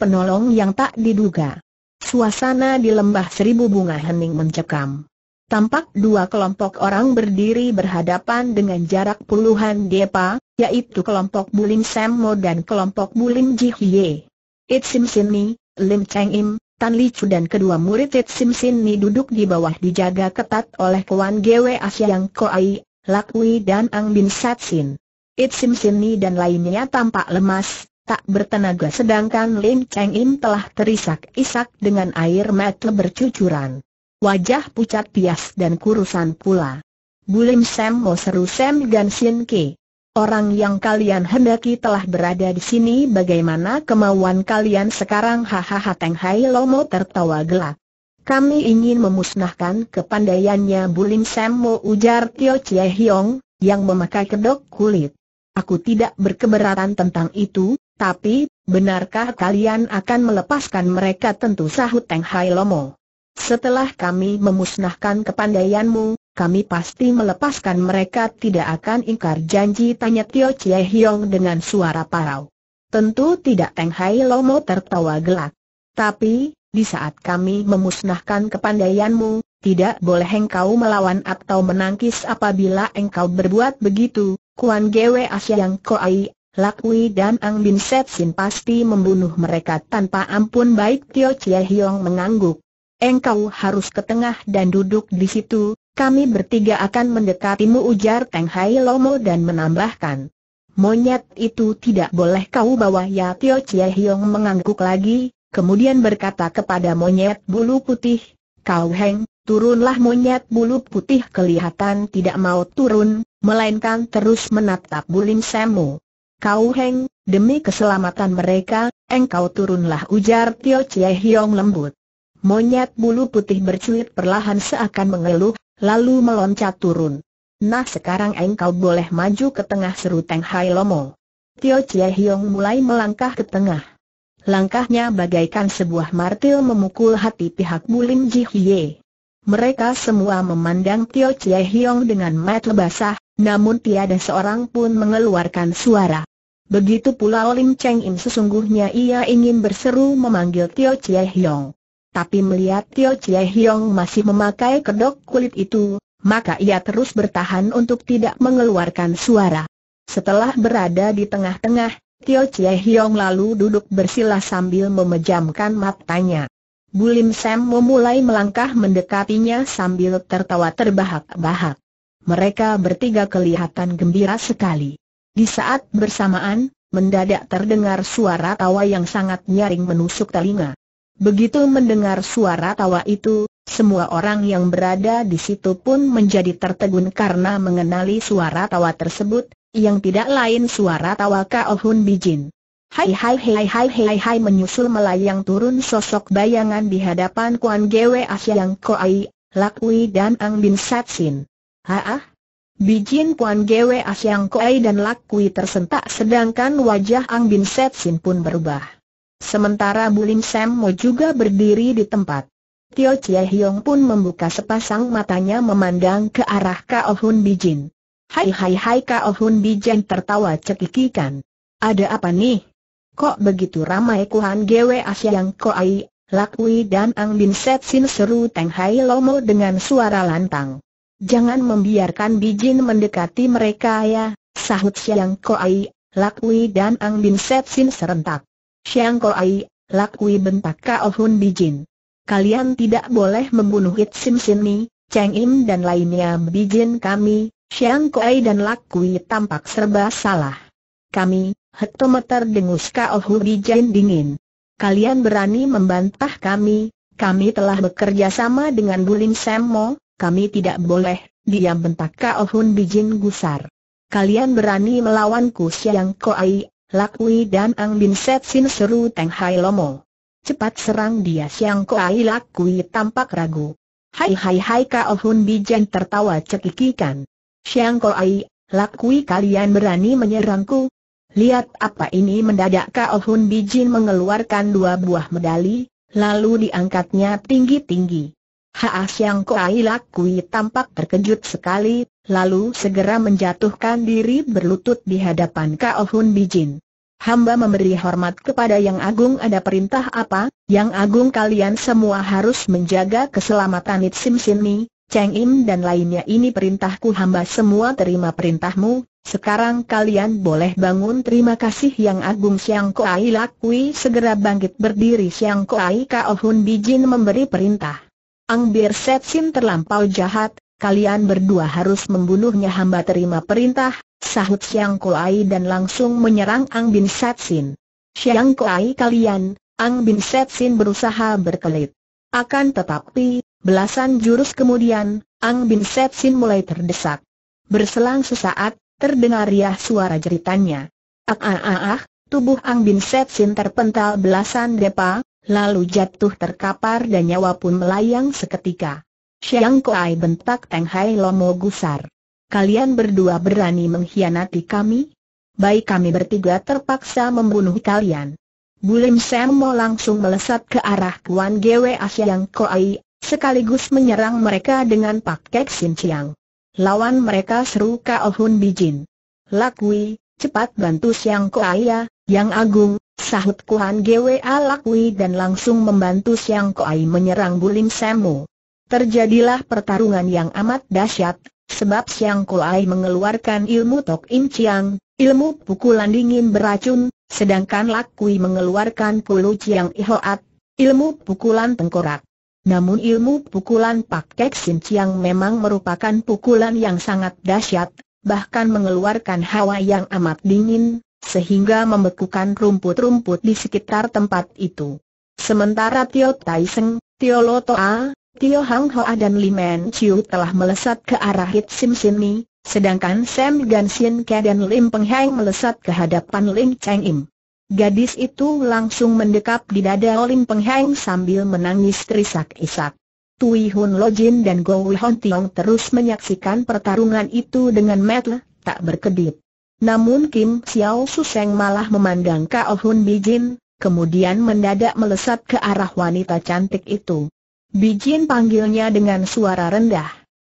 Penolong yang tak diduga. Suasana di lembah seribu bunga hening mencekam. Tampak dua kelompok orang berdiri berhadapan dengan jarak puluhan depa, yaitu kelompok Bulim Semmo dan kelompok Bulim Jihye. It Sim Sin Ni, Lim Cheng Im, Tan Li Chu dan kedua murid It Sim Sin Ni duduk di bawah dijaga ketat oleh Kuan Gwe Asia yang Lak Lakui dan Ang Bin Sat Sin. It Sim Sin Ni dan lainnya tampak lemas, tak bertenaga sedangkan Lim Cheng Im telah terisak-isak dengan air mata bercucuran. Wajah pucat pias dan kurusan pula. Bulim Sam Mo seru Sam Gan Sin Ke. Orang yang kalian hendaki telah berada di sini bagaimana kemauan kalian sekarang hahaha Teng Hai Lomo tertawa gelap. Kami ingin memusnahkan kepandaiannya Bulim Semmo ujar Tio Chie Hiong, yang memakai kedok kulit. Aku tidak berkeberatan tentang itu, tapi, benarkah kalian akan melepaskan mereka tentu sahut Teng Hai Lomo. Setelah kami memusnahkan kepandaianmu, kami pasti melepaskan mereka tidak akan ingkar janji tanya Tio Chie Hiong dengan suara parau. Tentu tidak Teng Hai Lomo tertawa gelak. Tapi, di saat kami memusnahkan kepandaianmu, tidak boleh engkau melawan atau menangkis apabila engkau berbuat begitu, Kuan Gwe Ko Ai, Lakui dan Ang Bin Sin pasti membunuh mereka tanpa ampun baik Tio Chie Hiong mengangguk. Engkau harus ke tengah dan duduk di situ, kami bertiga akan mendekatimu ujar Teng Hai Lomo dan menambahkan. Monyet itu tidak boleh kau bawa ya Tio Chie Hiong mengangguk lagi, kemudian berkata kepada monyet bulu putih, kau Heng, turunlah monyet bulu putih kelihatan tidak mau turun, melainkan terus menatap bulim semu. Kau Heng, demi keselamatan mereka, engkau turunlah ujar Tio Chie Hiong lembut. Monyet bulu putih bercuit perlahan seakan mengeluh, lalu meloncat turun. Nah sekarang engkau boleh maju ke tengah seru Teng Hai Lomo. Tio Chie Hiong mulai melangkah ke tengah. Langkahnya bagaikan sebuah martil memukul hati pihak Bulim Ji Hye. Mereka semua memandang Tio Chie Hiong dengan mat lebasah, namun tiada seorang pun mengeluarkan suara. Begitu pula Lim Cheng Im sesungguhnya ia ingin berseru memanggil Tio Chie Hiong tapi melihat Tio Chie Hiong masih memakai kedok kulit itu, maka ia terus bertahan untuk tidak mengeluarkan suara. Setelah berada di tengah-tengah, Tio Chie Hiong lalu duduk bersila sambil memejamkan matanya. Bulim Sam memulai melangkah mendekatinya sambil tertawa terbahak-bahak. Mereka bertiga kelihatan gembira sekali. Di saat bersamaan, mendadak terdengar suara tawa yang sangat nyaring menusuk telinga. Begitu mendengar suara tawa itu, semua orang yang berada di situ pun menjadi tertegun karena mengenali suara tawa tersebut, yang tidak lain suara tawa Kaohun Bijin. Hai hai hai hai hai hai menyusul melayang turun sosok bayangan di hadapan Kuan Gwe Asyang Koai, Lakwi dan Ang Bin Satsin. Haah? Bijin Kuan Gwe Asyang Koai dan Lakwi tersentak sedangkan wajah Ang Bin Satsin pun berubah. Sementara Bulim Mo juga berdiri di tempat. Tio Chie Hiong pun membuka sepasang matanya memandang ke arah Kao Hun Bijin. Hai hai hai Kao Hun Bijin tertawa cekikikan. Ada apa nih? Kok begitu ramai Kuhan Gwe Asia yang Koai, Lakui dan Ang Bin Set Sin seru Teng Hai Lomo dengan suara lantang. Jangan membiarkan Bijin mendekati mereka ya, sahut Siang Koai, Lakui dan Ang Bin Set Sin serentak. Siang Ai, lakui bentak Kao Hun Bijin. Kalian tidak boleh membunuh It Sim Sin Ni, Cheng Im dan lainnya Bijin kami, Siang Ai dan lakui tampak serba salah. Kami, hektometer dengus Kao Hun Bijin dingin. Kalian berani membantah kami, kami telah bekerja sama dengan Bulim Semmo, kami tidak boleh, diam bentak Kao Hun Bijin gusar. Kalian berani melawanku Siang Ai, Lakui dan Ang Bin Sin seru Teng Hai Lomo. Cepat serang dia Siang Koai Lakui tampak ragu. Hai hai hai Kao oh Hun Bijan tertawa cekikikan. Siang Koai, Lakui kalian berani menyerangku? Lihat apa ini mendadak Kao oh Hun Bijin mengeluarkan dua buah medali, lalu diangkatnya tinggi-tinggi. Haa Siang Koai Lakui tampak terkejut sekali, lalu segera menjatuhkan diri berlutut di hadapan Kao oh Hun Bijin hamba memberi hormat kepada Yang Agung ada perintah apa, Yang Agung kalian semua harus menjaga keselamatan Itsim Sini, Cheng Im dan lainnya ini perintahku hamba semua terima perintahmu, sekarang kalian boleh bangun terima kasih Yang Agung Siang Koai Lakui segera bangkit berdiri Siang Koai Kao oh Bijin memberi perintah. Ang Bir Setsin terlampau jahat, kalian berdua harus membunuhnya hamba terima perintah, sahut Siang Kuai dan langsung menyerang Ang Bin Sin. Siang Kuai kalian, Ang Bin Sin berusaha berkelit. Akan tetapi, belasan jurus kemudian, Ang Bin Sin mulai terdesak. Berselang sesaat, terdengar riah suara jeritannya. Ah ah ah ah, tubuh Ang Bin Sin terpental belasan depa, lalu jatuh terkapar dan nyawa pun melayang seketika. Xiang Kuai bentak Teng Hai Lomo gusar. Kalian berdua berani mengkhianati kami? Baik kami bertiga terpaksa membunuh kalian. Bulim Sam langsung melesat ke arah Kuan Gwe Xiang Koai, sekaligus menyerang mereka dengan Pak Kek Sin Chiang. Lawan mereka seru Kao Hun Bijin. Lakwi, cepat bantu Siang Koai ya, yang agung, sahut Kuan Gwe Alakui dan langsung membantu Siang Koai menyerang Bulim Sam Terjadilah pertarungan yang amat dahsyat, sebab Siang Kulai mengeluarkan ilmu Tok Im Chiang, ilmu pukulan dingin beracun, sedangkan Lakui mengeluarkan pulu Chiang Ihoat, ilmu pukulan tengkorak. Namun ilmu pukulan Pak Kek Sin Chiang memang merupakan pukulan yang sangat dahsyat, bahkan mengeluarkan hawa yang amat dingin, sehingga membekukan rumput-rumput di sekitar tempat itu. Sementara Tio Tai Seng, Tio Lo Toa, Tio Hang Hoa dan Li Men Chiu telah melesat ke arah Hit Sim Sin Mi, sedangkan Sam Gan Sin Ke dan Lim Peng Heng melesat ke hadapan Lim Cheng Im. Gadis itu langsung mendekap di dada Lim Peng Heng sambil menangis terisak-isak. Tui Hun Lo Jin dan Go Hon Tiong terus menyaksikan pertarungan itu dengan mata tak berkedip. Namun Kim Xiao Su Seng malah memandang Kao oh Hun Jin, kemudian mendadak melesat ke arah wanita cantik itu. Bijin panggilnya dengan suara rendah.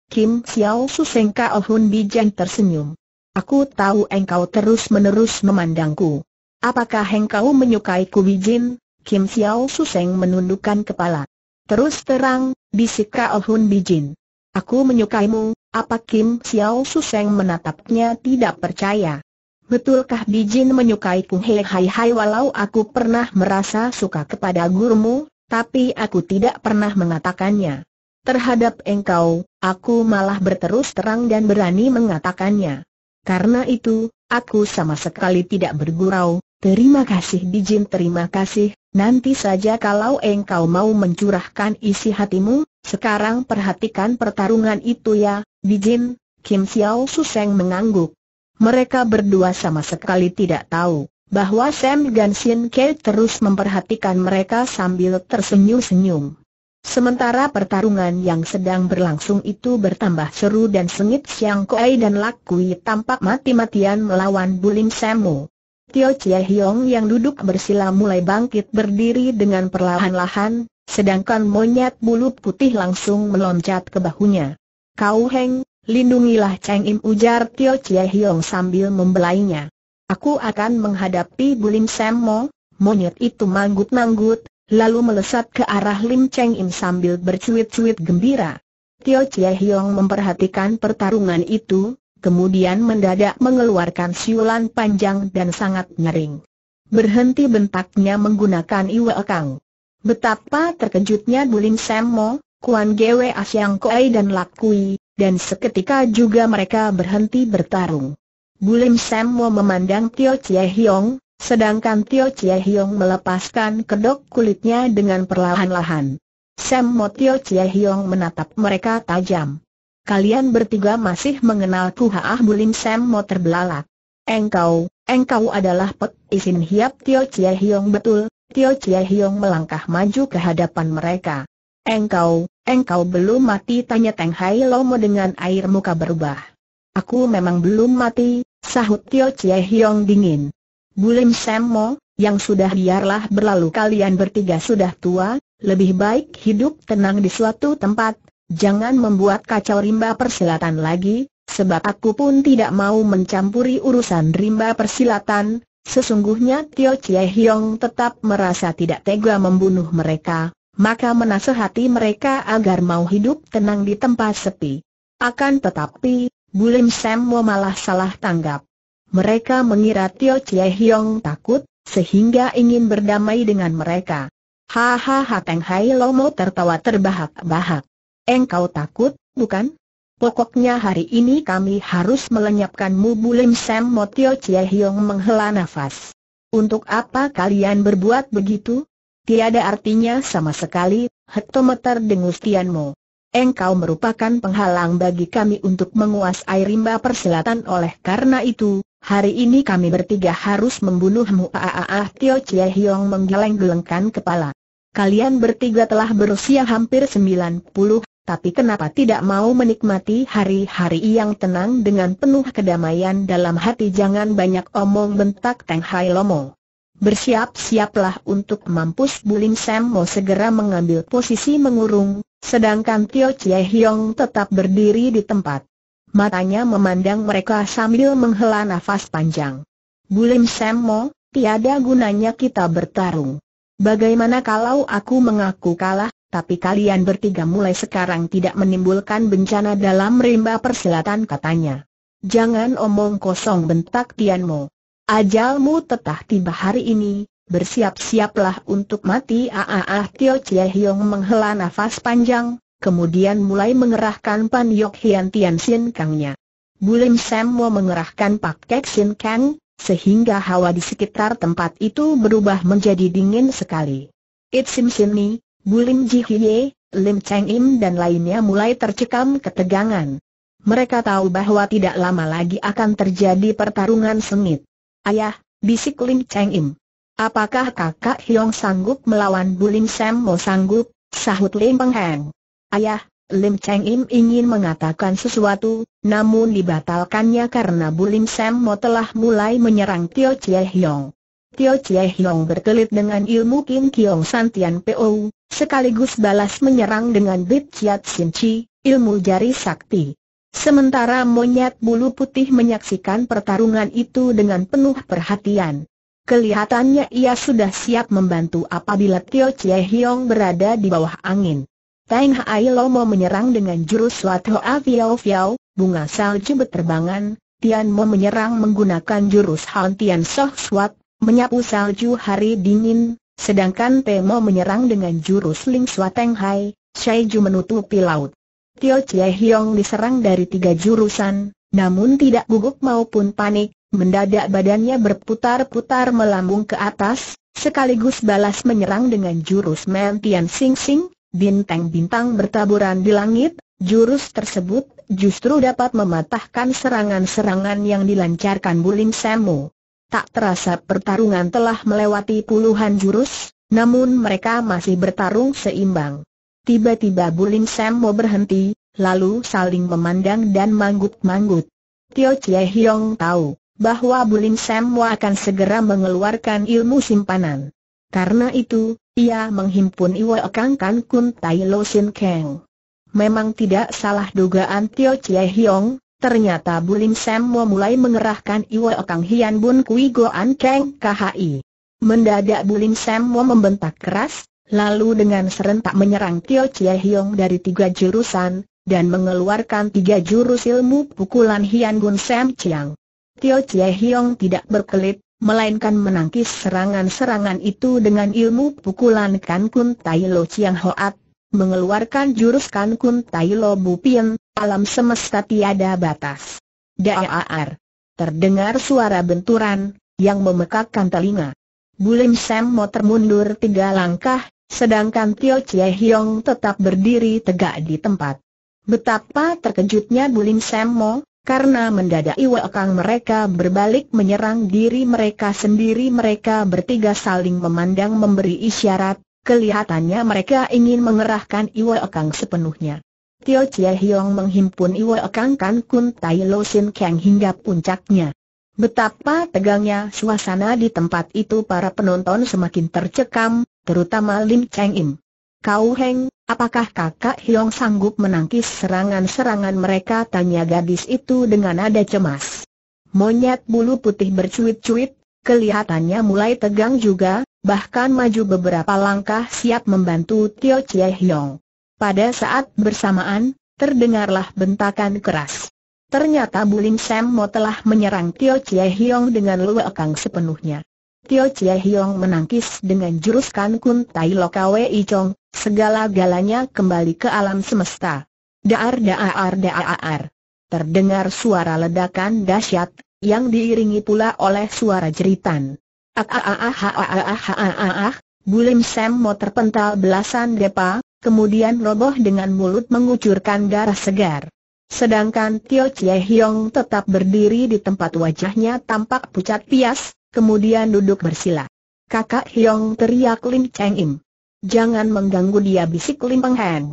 Kim Xiao Susengka Oh Hun Bijin tersenyum. Aku tahu engkau terus-menerus memandangku. Apakah engkau menyukaiku Bijin? Kim Xiao Suseng menundukkan kepala. Terus terang, bisik Oh Hun Bijin. Aku menyukaimu, apa Kim Xiao Suseng menatapnya tidak percaya. Betulkah Bijin menyukaiku hei hai hai walau aku pernah merasa suka kepada gurumu, tapi aku tidak pernah mengatakannya. Terhadap engkau, aku malah berterus terang dan berani mengatakannya. Karena itu, aku sama sekali tidak bergurau, terima kasih Dijin terima kasih, nanti saja kalau engkau mau mencurahkan isi hatimu, sekarang perhatikan pertarungan itu ya, Dijin, Kim Xiao Suseng mengangguk. Mereka berdua sama sekali tidak tahu bahwa Sam dan Sin Ke terus memperhatikan mereka sambil tersenyum-senyum. Sementara pertarungan yang sedang berlangsung itu bertambah seru dan sengit Siang Koai dan Lakui tampak mati-matian melawan Bulim Samu. Tio Chie Hiong yang duduk bersila mulai bangkit berdiri dengan perlahan-lahan, sedangkan monyet bulu putih langsung meloncat ke bahunya. Kau Heng, lindungilah Cheng Im ujar Tio Chie Hiong sambil membelainya. Aku akan menghadapi Bulim Semmo, monyet itu manggut-manggut, lalu melesat ke arah Lim Cheng Im sambil bercuit-cuit gembira. Tio Chie Hiong memperhatikan pertarungan itu, kemudian mendadak mengeluarkan siulan panjang dan sangat nyering. Berhenti bentaknya menggunakan Iwe Kang. Betapa terkejutnya Bulim Semmo, Kuan Gwe Asyang Koei dan Lak Kui, dan seketika juga mereka berhenti bertarung. Bulim mau memandang Tio Chie Hiong, sedangkan Tio Chie Hiong melepaskan kedok kulitnya dengan perlahan-lahan. Semwo Tio Chie Hiong menatap mereka tajam. Kalian bertiga masih mengenalku haah Bulim mau terbelalak. Engkau, engkau adalah Pek Isin Hiap Tio Chie Hiong betul, Tio Chie Hiong melangkah maju ke hadapan mereka. Engkau, engkau belum mati tanya Teng Hai Lomo dengan air muka berubah. Aku memang belum mati, Sahut Tio Chie Hiong dingin. Bulim Mo, yang sudah biarlah berlalu kalian bertiga sudah tua, lebih baik hidup tenang di suatu tempat, jangan membuat kacau rimba persilatan lagi, sebab aku pun tidak mau mencampuri urusan rimba persilatan, sesungguhnya Tio Chie Hiong tetap merasa tidak tega membunuh mereka, maka menasehati mereka agar mau hidup tenang di tempat sepi. Akan tetapi, Bulim Semwo malah salah tanggap. Mereka mengira Tio Chie Hiong takut, sehingga ingin berdamai dengan mereka. Hahaha Teng Hai Lomo tertawa terbahak-bahak. Engkau takut, bukan? Pokoknya hari ini kami harus melenyapkanmu Bulim Sam Tio Chie Hiong menghela nafas. Untuk apa kalian berbuat begitu? Tiada artinya sama sekali, hektometer dengustianmu engkau merupakan penghalang bagi kami untuk menguasai rimba perselatan oleh karena itu, hari ini kami bertiga harus membunuhmu. Aaah Tio Chie Hiong menggeleng-gelengkan kepala. Kalian bertiga telah berusia hampir sembilan puluh, tapi kenapa tidak mau menikmati hari-hari yang tenang dengan penuh kedamaian dalam hati jangan banyak omong bentak Teng Hai Lomo. Bersiap-siaplah untuk mampus Bulim Semmo segera mengambil posisi mengurung, sedangkan Tio Chie Hiong tetap berdiri di tempat. Matanya memandang mereka sambil menghela nafas panjang. Bulim Semmo, tiada gunanya kita bertarung. Bagaimana kalau aku mengaku kalah, tapi kalian bertiga mulai sekarang tidak menimbulkan bencana dalam rimba persilatan katanya. Jangan omong kosong bentak Tian Mo. Ajalmu tetah tiba hari ini, bersiap-siaplah untuk mati. Aaah Tio Chie Hiong menghela nafas panjang, kemudian mulai mengerahkan Pan Yok Hian Tian Sin Kangnya. Bulim Sam mau mengerahkan Pak Kek Sin Kang, sehingga hawa di sekitar tempat itu berubah menjadi dingin sekali. It Sim Ni, Bulim Ji Hye, Lim Cheng Im dan lainnya mulai tercekam ketegangan. Mereka tahu bahwa tidak lama lagi akan terjadi pertarungan sengit. Ayah, bisik Lim Cheng Im. Apakah kakak Hiong sanggup melawan Bulim Sam Mo sanggup? Sahut Lim Peng Heng. Ayah, Lim Cheng Im ingin mengatakan sesuatu, namun dibatalkannya karena Bulim Sam Mo telah mulai menyerang Tio Chie Hiong. Tio Chie Hiong berkelit dengan ilmu Kim Kiong Santian Po, sekaligus balas menyerang dengan Bit Chiat Sin Chi, ilmu jari sakti. Sementara monyet bulu putih menyaksikan pertarungan itu dengan penuh perhatian. Kelihatannya ia sudah siap membantu apabila Tio Chie Hiong berada di bawah angin. Teng Hai Lomo menyerang dengan jurus Watoa Aviao Fiao, bunga salju berterbangan. Tian Mo menyerang menggunakan jurus Han Tian Soh Swat, menyapu salju hari dingin, sedangkan Te Mo menyerang dengan jurus Ling Swateng Hai, Shai Ju menutupi laut. Tio Chie Hiong diserang dari tiga jurusan, namun tidak gugup maupun panik, mendadak badannya berputar-putar melambung ke atas, sekaligus balas menyerang dengan jurus Tian Sing Sing, bintang-bintang bertaburan di langit, jurus tersebut justru dapat mematahkan serangan-serangan yang dilancarkan Bulim Semu. Tak terasa pertarungan telah melewati puluhan jurus, namun mereka masih bertarung seimbang. Tiba-tiba Bulim Sam mau berhenti, lalu saling memandang dan manggut-manggut. Tio Chie Hiong tahu bahwa Bulim Sam mau akan segera mengeluarkan ilmu simpanan. Karena itu, ia menghimpun Iwa Kang Kan Kun Tai Lo Sin Kang. Memang tidak salah dugaan Tio Chie Hiong, ternyata Bulim Sam mau mulai mengerahkan Iwa Kang Hian Bun Kui Goan Kang KHI. Mendadak Bulim Sam mau membentak keras, Lalu dengan serentak menyerang Tio Chie Hiong dari tiga jurusan, dan mengeluarkan tiga jurus ilmu pukulan Hian Gun Sam Chiang. Tio Chie Hiong tidak berkelit, melainkan menangkis serangan-serangan itu dengan ilmu pukulan Kan Kun Tai Lo Chiang Hoat, mengeluarkan jurus Kan Kun Tai Lo Bu Pien, alam semesta tiada batas. Daar. Terdengar suara benturan, yang memekakkan telinga. Bulim Sam mau termundur tiga langkah, Sedangkan Tio Chie Hiong tetap berdiri tegak di tempat. Betapa terkejutnya Bulim Semmo, karena mendadak iwakang mereka berbalik menyerang diri mereka sendiri mereka bertiga saling memandang memberi isyarat, kelihatannya mereka ingin mengerahkan iwakang sepenuhnya. Tio Chie Hiong menghimpun iwakang kan kun tai lo sin keng hingga puncaknya. Betapa tegangnya suasana di tempat itu para penonton semakin tercekam, terutama Lim Cheng Im. Kau Heng, apakah kakak Hiong sanggup menangkis serangan-serangan mereka? Tanya gadis itu dengan nada cemas. Monyet bulu putih bercuit-cuit, kelihatannya mulai tegang juga, bahkan maju beberapa langkah siap membantu Tio Chie Hiong. Pada saat bersamaan, terdengarlah bentakan keras. Ternyata Bulim Sam Mo telah menyerang Tio Chie Hiong dengan luekang sepenuhnya. Tio Chie Hiong menangkis dengan jurus kan kun tai lo i chong, segala-galanya kembali ke alam semesta. Daar daar daar. Terdengar suara ledakan dahsyat, yang diiringi pula oleh suara jeritan. Ah ah ah ah ah ah ah ah ah ah, Bulim Sam mau terpental belasan depa, kemudian roboh dengan mulut mengucurkan darah segar. Sedangkan Tio Chie Hiong tetap berdiri di tempat wajahnya tampak pucat pias, kemudian duduk bersila. Kakak Hiong teriak Lim Cheng Im. Jangan mengganggu dia bisik Lim Peng Han.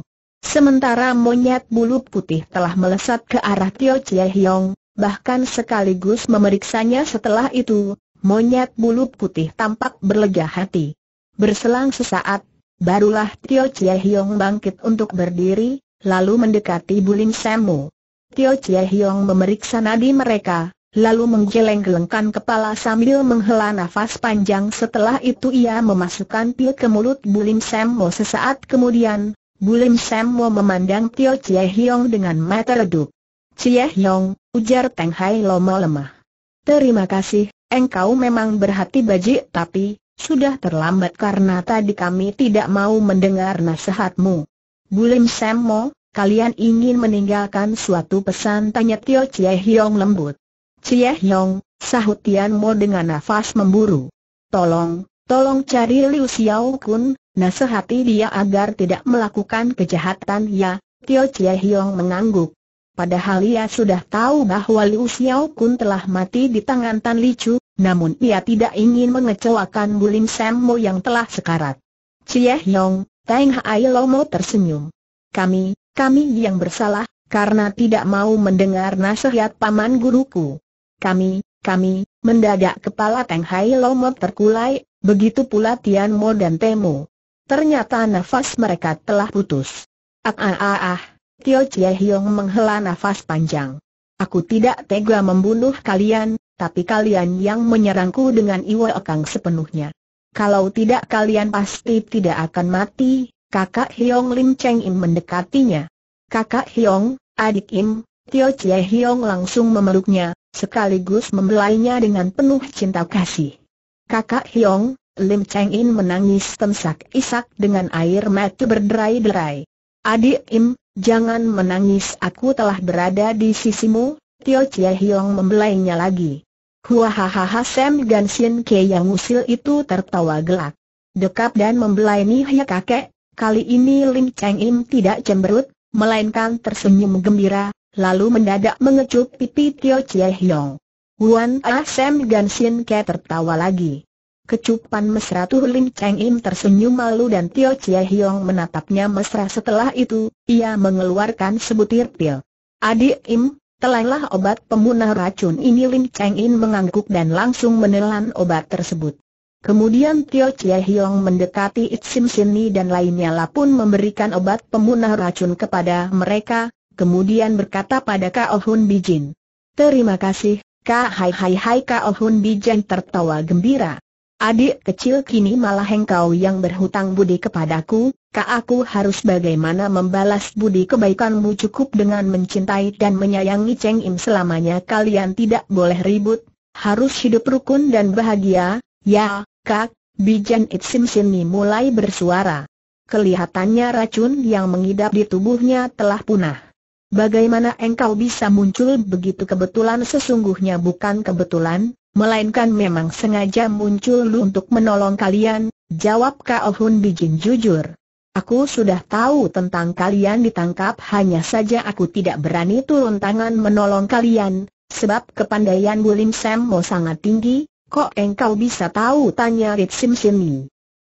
Sementara monyet bulu putih telah melesat ke arah Tio Chie Hiong, bahkan sekaligus memeriksanya setelah itu, monyet bulu putih tampak berlega hati. Berselang sesaat, barulah Tio Chie Hiong bangkit untuk berdiri, lalu mendekati Bulim Semu. Tio Chie Hiong memeriksa nadi mereka, lalu menggeleng-gelengkan kepala sambil menghela nafas panjang setelah itu ia memasukkan pil ke mulut Bulim Semmo sesaat kemudian, Bulim Semmo memandang Tio Chie Hiong dengan mata redup. Chie Hiong, ujar Teng Hai Lomo lemah. Terima kasih, engkau memang berhati baji tapi, sudah terlambat karena tadi kami tidak mau mendengar nasihatmu. Bulim Semmo, kalian ingin meninggalkan suatu pesan tanya Tio Chie Hiong lembut. Cie Hiong, sahut Tian Mo dengan nafas memburu. Tolong, tolong cari Liu Xiao Kun, nasihati dia agar tidak melakukan kejahatan ya, Tio Cie Hiong mengangguk. Padahal ia sudah tahu bahwa Liu Xiao Kun telah mati di tangan Tan Li Chu, namun ia tidak ingin mengecewakan Bulim Sam Mo yang telah sekarat. Cie Hiong, Teng Hai Lomo tersenyum. Kami, kami yang bersalah, karena tidak mau mendengar nasihat paman guruku. Kami, kami, mendadak kepala Teng Hai Lomot terkulai, begitu pula Tian Mo dan Temu. Ternyata nafas mereka telah putus. Ah ah ah ah, Tio Chie Hiong menghela nafas panjang. Aku tidak tega membunuh kalian, tapi kalian yang menyerangku dengan Iwo Kang sepenuhnya. Kalau tidak kalian pasti tidak akan mati, kakak Hiong Lim Cheng Im mendekatinya. Kakak Hiong, adik Im, Tio Chie Hiong langsung memeluknya, sekaligus membelainya dengan penuh cinta kasih. Kakak Hyong, Lim Cheng In menangis tersak isak dengan air mata berderai-derai. Adik Im, jangan menangis aku telah berada di sisimu, Tio Chia Hyong membelainya lagi. Huahahaha Sam dan Sien Ke yang usil itu tertawa gelak. Dekap dan membelai ya kakek, kali ini Lim Cheng Im tidak cemberut, melainkan tersenyum gembira, lalu mendadak mengecup pipi Tio Chie Hiong. Wan Ah Sam dan Sin Ke tertawa lagi. Kecupan mesra Tuh Lim Cheng Im tersenyum malu dan Tio Chie Hiong menatapnya mesra setelah itu, ia mengeluarkan sebutir pil. Adik Im, telanlah obat pemunah racun ini Lin Cheng Im mengangguk dan langsung menelan obat tersebut. Kemudian Tio Chie Hiong mendekati It Sim Sini dan lainnya lapun memberikan obat pemunah racun kepada mereka, kemudian berkata pada Kao Hun Bijin. Terima kasih, Ka Hai Hai Hai Kao Hun Bijin tertawa gembira. Adik kecil kini malah engkau yang berhutang budi kepadaku, Kak aku harus bagaimana membalas budi kebaikanmu cukup dengan mencintai dan menyayangi Cheng Im selamanya kalian tidak boleh ribut, harus hidup rukun dan bahagia, ya, Kak, Bijan Itsim Sini mulai bersuara. Kelihatannya racun yang mengidap di tubuhnya telah punah. Bagaimana engkau bisa muncul begitu kebetulan sesungguhnya bukan kebetulan, melainkan memang sengaja muncul lu untuk menolong kalian, jawab Kao Hun Bijin jujur. Aku sudah tahu tentang kalian ditangkap hanya saja aku tidak berani turun tangan menolong kalian, sebab kepandaian Bulim Sam Mo sangat tinggi, kok engkau bisa tahu tanya Rit Sim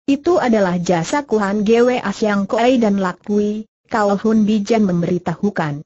Itu adalah jasa Kuhan Gwe Asyang Koei dan Lakui, Kao Hun Bijan memberitahukan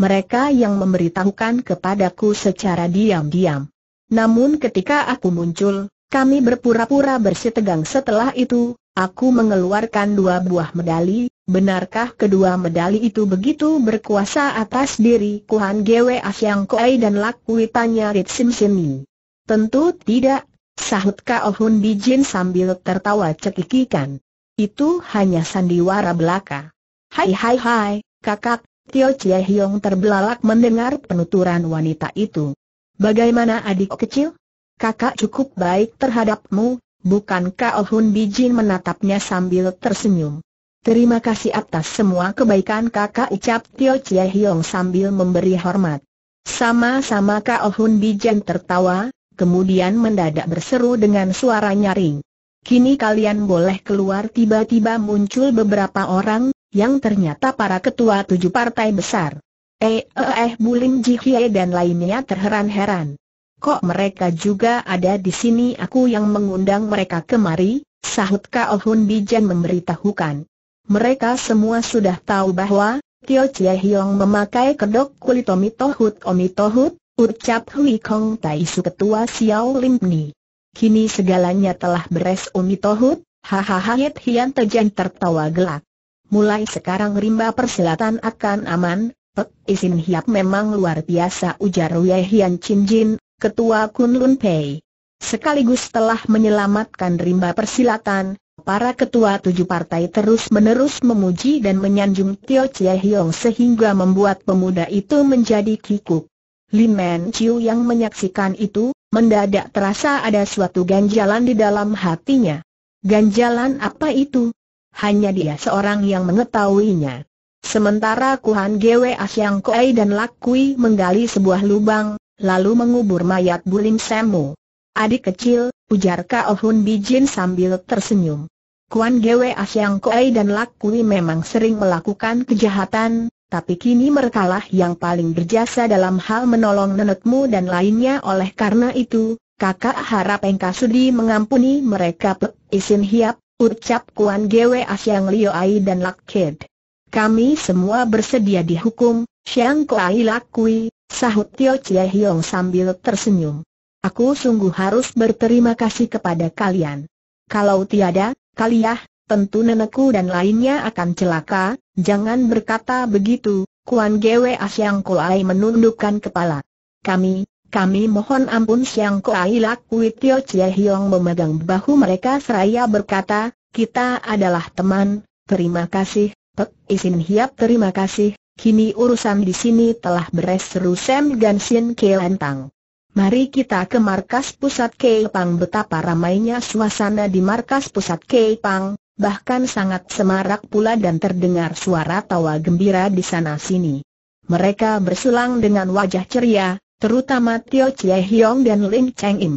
mereka yang memberitahukan kepadaku secara diam-diam. Namun ketika aku muncul, kami berpura-pura bersitegang setelah itu, aku mengeluarkan dua buah medali, benarkah kedua medali itu begitu berkuasa atas diri Kuhan Gwe Asyang Koei dan Lakui tanya Rit Sim Simi? Tentu tidak, sahut Kao oh Hun Bijin sambil tertawa cekikikan. Itu hanya sandiwara belaka. Hai hai hai, kakak, Tio Chie Hiong terbelalak mendengar penuturan wanita itu. Bagaimana adik kecil? Kakak cukup baik terhadapmu, bukankah Oh Hun Bijin menatapnya sambil tersenyum. Terima kasih atas semua kebaikan kakak ucap Tio Chie Hiong sambil memberi hormat. Sama-sama Kak Oh Hun Bijin tertawa, kemudian mendadak berseru dengan suara nyaring. Kini kalian boleh keluar tiba-tiba muncul beberapa orang, yang ternyata para ketua tujuh partai besar. Eh, eh, eh Bulim Jihye dan lainnya terheran-heran. Kok mereka juga ada di sini aku yang mengundang mereka kemari, sahut Kao Hun Bijan memberitahukan. Mereka semua sudah tahu bahwa, Tio Chie Hiong memakai kedok kulit omi tohut. Omi tohut, ucap Hui Kong Tai Su Ketua Xiao Lim Ni. Kini segalanya telah beres omi tohut, hahaha Yit Hian Tejan tertawa gelak mulai sekarang rimba persilatan akan aman, Pek Isin Hiap memang luar biasa ujar Wei Hian Chin Jin, ketua Kun Lun Pei. Sekaligus telah menyelamatkan rimba persilatan, para ketua tujuh partai terus-menerus memuji dan menyanjung Tio Chie Hiong sehingga membuat pemuda itu menjadi kikuk. Lin Men Chiu yang menyaksikan itu, mendadak terasa ada suatu ganjalan di dalam hatinya. Ganjalan apa itu? hanya dia seorang yang mengetahuinya. Sementara Kuhan Gwe Asyang Koei dan Lakui menggali sebuah lubang, lalu mengubur mayat Bulim Semu. Adik kecil, ujar Kao oh Hun Bijin sambil tersenyum. Kuan Gwe Asyang Koei dan Lakui memang sering melakukan kejahatan, tapi kini merekalah yang paling berjasa dalam hal menolong nenekmu dan lainnya oleh karena itu, kakak harap engkau sudi mengampuni mereka Pek Isin Hiap, Ucap Kuan Gwe Asyang Ai dan Lakid. Kami semua bersedia dihukum, Siang Koai Lakui, sahut Tio Chie Hiong sambil tersenyum. Aku sungguh harus berterima kasih kepada kalian. Kalau tiada, kalian tentu nenekku dan lainnya akan celaka, jangan berkata begitu, Kuan Gwe Asyang Kuai menundukkan kepala. Kami, kami mohon ampun Siang Koai kuitio Kui Hiong memegang bahu mereka seraya berkata, kita adalah teman, terima kasih, Pek Isin Hiap terima kasih, kini urusan di sini telah beres seru Sam Gansin Lentang. Mari kita ke markas pusat Keipang betapa ramainya suasana di markas pusat Keipang, bahkan sangat semarak pula dan terdengar suara tawa gembira di sana sini. Mereka bersulang dengan wajah ceria, terutama Tio Chie Hiong dan Lim Cheng Im.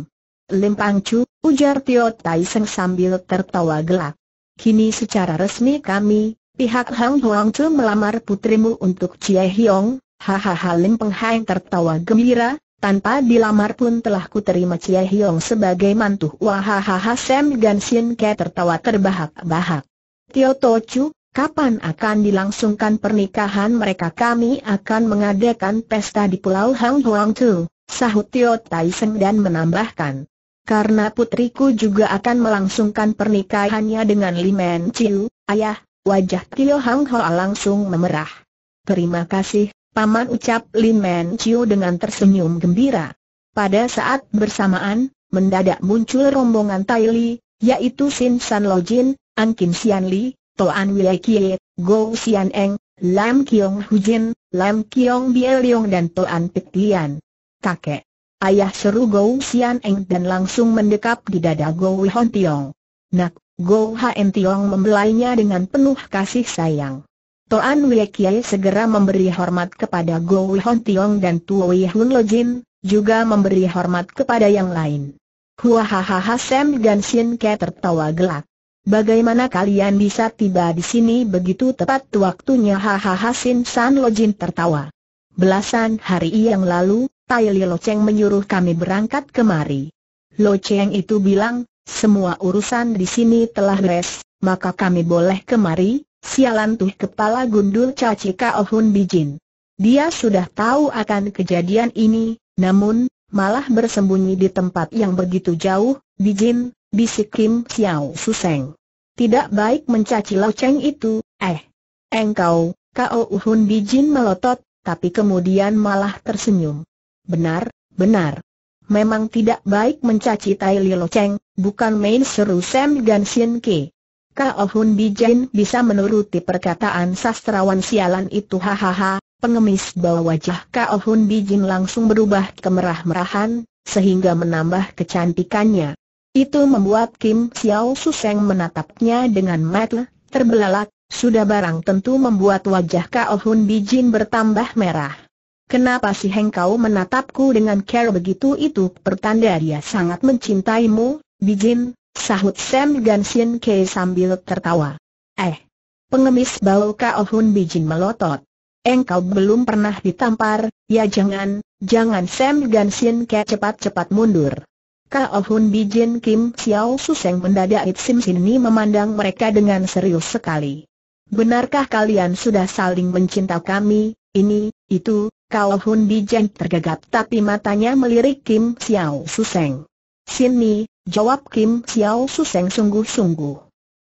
Lim Pang Chu, ujar Tio Tai Seng sambil tertawa gelak. Kini secara resmi kami, pihak Hang Huang Chu melamar putrimu untuk Chie Hiong, hahaha Lim Peng Hai tertawa gembira, tanpa dilamar pun telah kuterima Chie Hiong sebagai mantu. Wahahaha Sam Gan Gansin Ke tertawa terbahak-bahak. Tio To Chu, Kapan akan dilangsungkan pernikahan mereka kami akan mengadakan pesta di Pulau Hang Huang Tu, sahut Tio Tai Seng dan menambahkan. Karena putriku juga akan melangsungkan pernikahannya dengan Men Chiu, ayah, wajah Tio Hang Hoa langsung memerah. Terima kasih, Paman ucap Men Chiu dengan tersenyum gembira. Pada saat bersamaan, mendadak muncul rombongan Tai Li, yaitu Sin San Lo Jin, An Kim Sian Li, Toan Wee Kie, Go Sian Eng, Lam Kiong Hu Jin, Lam Kiong Bieliong dan Toan Pik Lian. Kakek. Ayah seru Go Xianeng Eng dan langsung mendekap di dada Go Hon Tiong. Nak, Go Hn Tiong membelainya dengan penuh kasih sayang. Toan Wee Kie segera memberi hormat kepada Go Hon Tiong dan Tuo Hun Lo Jin, juga memberi hormat kepada yang lain. Huahahaha, Sam dan Shin Ke tertawa gelak. Bagaimana kalian bisa tiba di sini begitu tepat waktunya? Hahaha Sin San Lojin tertawa. Belasan hari yang lalu, Tai Li Loceng menyuruh kami berangkat kemari. Loceng itu bilang, semua urusan di sini telah beres, maka kami boleh kemari, sialan tuh kepala gundul caci Hun Bijin. Dia sudah tahu akan kejadian ini, namun, malah bersembunyi di tempat yang begitu jauh, Bijin, bisik Kim Xiao Suseng. Tidak baik mencaci Cheng itu, eh. Engkau, Kau Uhun Bijin melotot, tapi kemudian malah tersenyum. Benar, benar. Memang tidak baik mencaci Tai Li Cheng, bukan main seru Sam Sien Ke. Kau Hun Bijin bisa menuruti perkataan sastrawan sialan itu hahaha, pengemis bawah wajah Kau Hun Bijin langsung berubah kemerah-merahan, sehingga menambah kecantikannya. Itu membuat Kim Xiao Suseng menatapnya dengan mata terbelalak, sudah barang tentu membuat wajah Kao Hun Bijin bertambah merah. Kenapa sih engkau menatapku dengan care begitu itu pertanda dia sangat mencintaimu, Bijin, sahut Sam Ganshin Ke sambil tertawa. Eh, pengemis bau Kao Hun Bijin melotot. Engkau belum pernah ditampar, ya jangan, jangan Sam Ganshin Ke cepat-cepat mundur. Kao Hun Bijin Kim Xiao Suseng mendadak It Sim Sini memandang mereka dengan serius sekali. Benarkah kalian sudah saling mencinta kami, ini, itu, Kao Hun Bijin tergagap tapi matanya melirik Kim Xiao Suseng. Sini, jawab Kim Xiao Suseng sungguh-sungguh.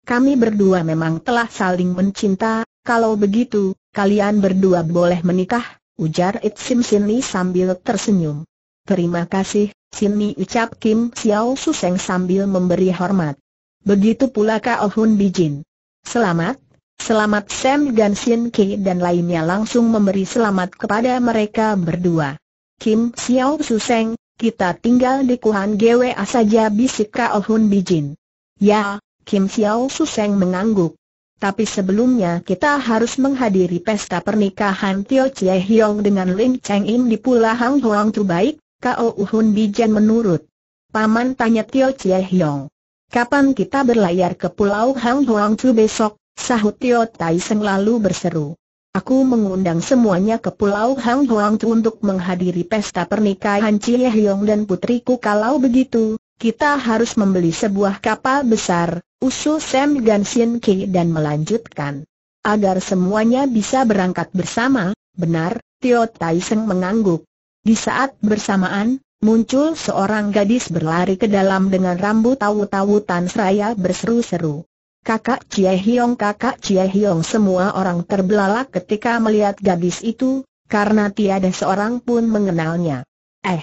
Kami berdua memang telah saling mencinta, kalau begitu, kalian berdua boleh menikah, ujar It Sim Sini sambil tersenyum. Terima kasih, Sini ucap Kim Xiao Suseng sambil memberi hormat. Begitu pula Kao Hun Bijin. Selamat, selamat Sam dan Sin Ki dan lainnya langsung memberi selamat kepada mereka berdua. Kim Xiao Suseng, kita tinggal di Kuhan GWA saja bisik Kao Hun Bijin. Ya, Kim Xiao Suseng mengangguk. Tapi sebelumnya kita harus menghadiri pesta pernikahan Tio Chie Hiong dengan Lin Cheng Im di Pulau Hang Huang Tu baik, Kau Uhun Bijan menurut. Paman tanya Tio Chie Hiong. Kapan kita berlayar ke Pulau Hang Huang Chu besok? Sahut Tio Tai Seng lalu berseru. Aku mengundang semuanya ke Pulau Hang Huang Chu untuk menghadiri pesta pernikahan Chie Hiong dan putriku kalau begitu, kita harus membeli sebuah kapal besar, usul Sam Gan Sien Ki dan melanjutkan. Agar semuanya bisa berangkat bersama, benar, Tio Tai Seng mengangguk. Di saat bersamaan, muncul seorang gadis berlari ke dalam dengan rambut tahu-tahu Tan Seraya berseru-seru. Kakak Cie Hiong, kakak Cie Hiong semua orang terbelalak ketika melihat gadis itu, karena tiada seorang pun mengenalnya. Eh,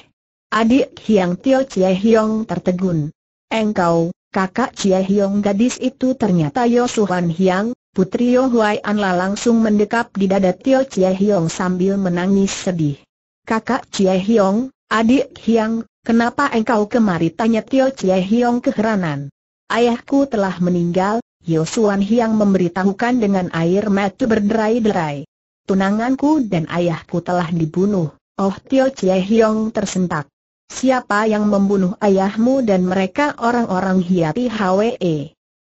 adik Hiang Tio Cie Hiong tertegun. Engkau, kakak Cie Hiong gadis itu ternyata Yosuhan Hiang, putri Yo Huai Anla langsung mendekap di dada Tio Cie Hiong sambil menangis sedih kakak Chie Hyong, adik Hyang, kenapa engkau kemari? Tanya Tio Chie Hyong keheranan. Ayahku telah meninggal, Yosuan Hyang memberitahukan dengan air mata berderai-derai. Tunanganku dan ayahku telah dibunuh. Oh Tio Chie Hyong tersentak. Siapa yang membunuh ayahmu dan mereka orang-orang Hiati Hwe?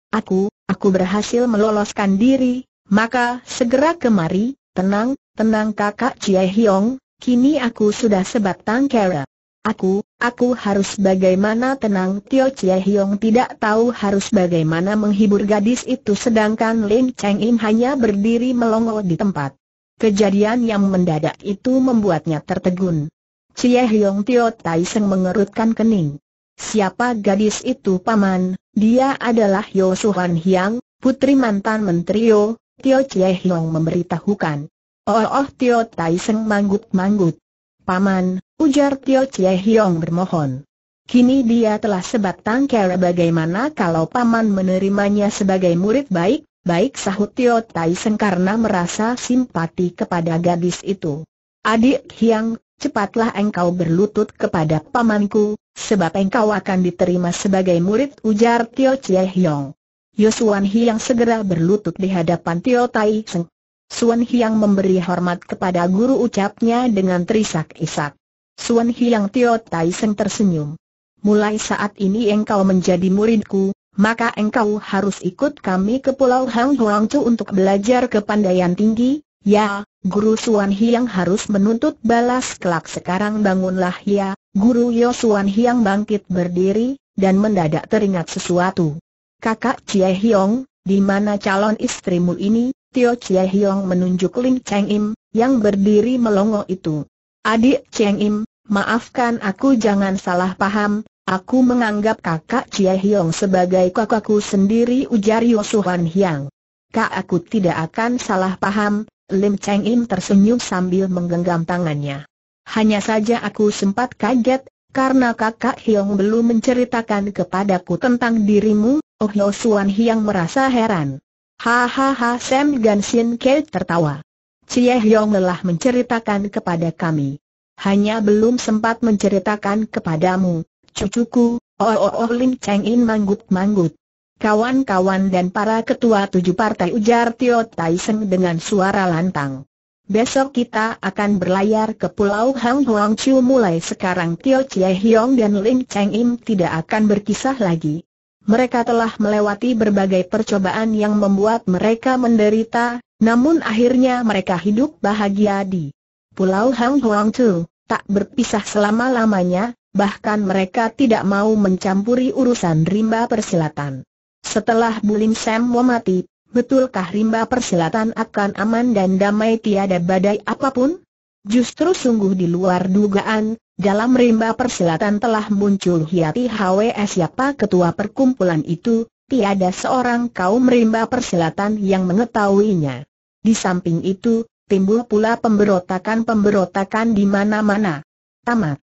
Aku, aku berhasil meloloskan diri, maka segera kemari, tenang, tenang kakak Chie Hyong, kini aku sudah sebatang kara. Aku, aku harus bagaimana tenang Tio Chie Hiong tidak tahu harus bagaimana menghibur gadis itu sedangkan Lin Cheng Im hanya berdiri melongo di tempat. Kejadian yang mendadak itu membuatnya tertegun. Chie Hiong Tio Tai Seng mengerutkan kening. Siapa gadis itu paman? Dia adalah Yo Suhan Hiang, putri mantan Menteri Yo, Tio Chie Hiong memberitahukan. Oh oh Tio Tai Seng manggut-manggut. Paman, ujar Tio Chie Hiong bermohon. Kini dia telah sebatang kara bagaimana kalau paman menerimanya sebagai murid baik, baik sahut Tio Tai Seng karena merasa simpati kepada gadis itu. Adik Hiang, cepatlah engkau berlutut kepada pamanku, sebab engkau akan diterima sebagai murid ujar Tio Chie Hiong. Yosuan Hiang segera berlutut di hadapan Tio Tai Seng. Suan Hiang memberi hormat kepada guru ucapnya dengan terisak-isak. Suan Hiang Tio Tai Seng tersenyum. Mulai saat ini engkau menjadi muridku, maka engkau harus ikut kami ke Pulau Hang Huang Chu untuk belajar kepandaian tinggi, ya, Guru Suan Hiang harus menuntut balas kelak sekarang bangunlah ya, Guru Yo Suan Hiang bangkit berdiri, dan mendadak teringat sesuatu. Kakak Cie Hiong, di mana calon istrimu ini, Tio Chie Hiong menunjuk Ling Cheng Im, yang berdiri melongo itu. Adik Cheng Im, maafkan aku jangan salah paham, aku menganggap kakak Chie Hiong sebagai kakakku sendiri ujar Yosuhan Hiang. Kak aku tidak akan salah paham, Lim Cheng Im tersenyum sambil menggenggam tangannya. Hanya saja aku sempat kaget, karena kakak Hiong belum menceritakan kepadaku tentang dirimu, Oh Yosuan Hiang merasa heran. Hahaha Sam Gansin Kate tertawa. Cie Hyong lelah menceritakan kepada kami. Hanya belum sempat menceritakan kepadamu, cucuku, oh oh oh Lim Cheng In manggut-manggut. Kawan-kawan dan para ketua tujuh partai ujar Tio Tai Seng dengan suara lantang. Besok kita akan berlayar ke Pulau Hang Huang Chiu mulai sekarang Tio Chie Hiong dan Lin Cheng Im tidak akan berkisah lagi. Mereka telah melewati berbagai percobaan yang membuat mereka menderita, namun akhirnya mereka hidup bahagia di Pulau Hang Huang Tu, tak berpisah selama-lamanya, bahkan mereka tidak mau mencampuri urusan rimba persilatan. Setelah Bulim Sam mati, betulkah rimba persilatan akan aman dan damai tiada badai apapun? Justru sungguh di luar dugaan, dalam rimba persilatan telah muncul Hiati Hwe siapa ketua perkumpulan itu, tiada seorang kaum rimba persilatan yang mengetahuinya. Di samping itu, timbul pula pemberontakan-pemberontakan di mana-mana. Tamat.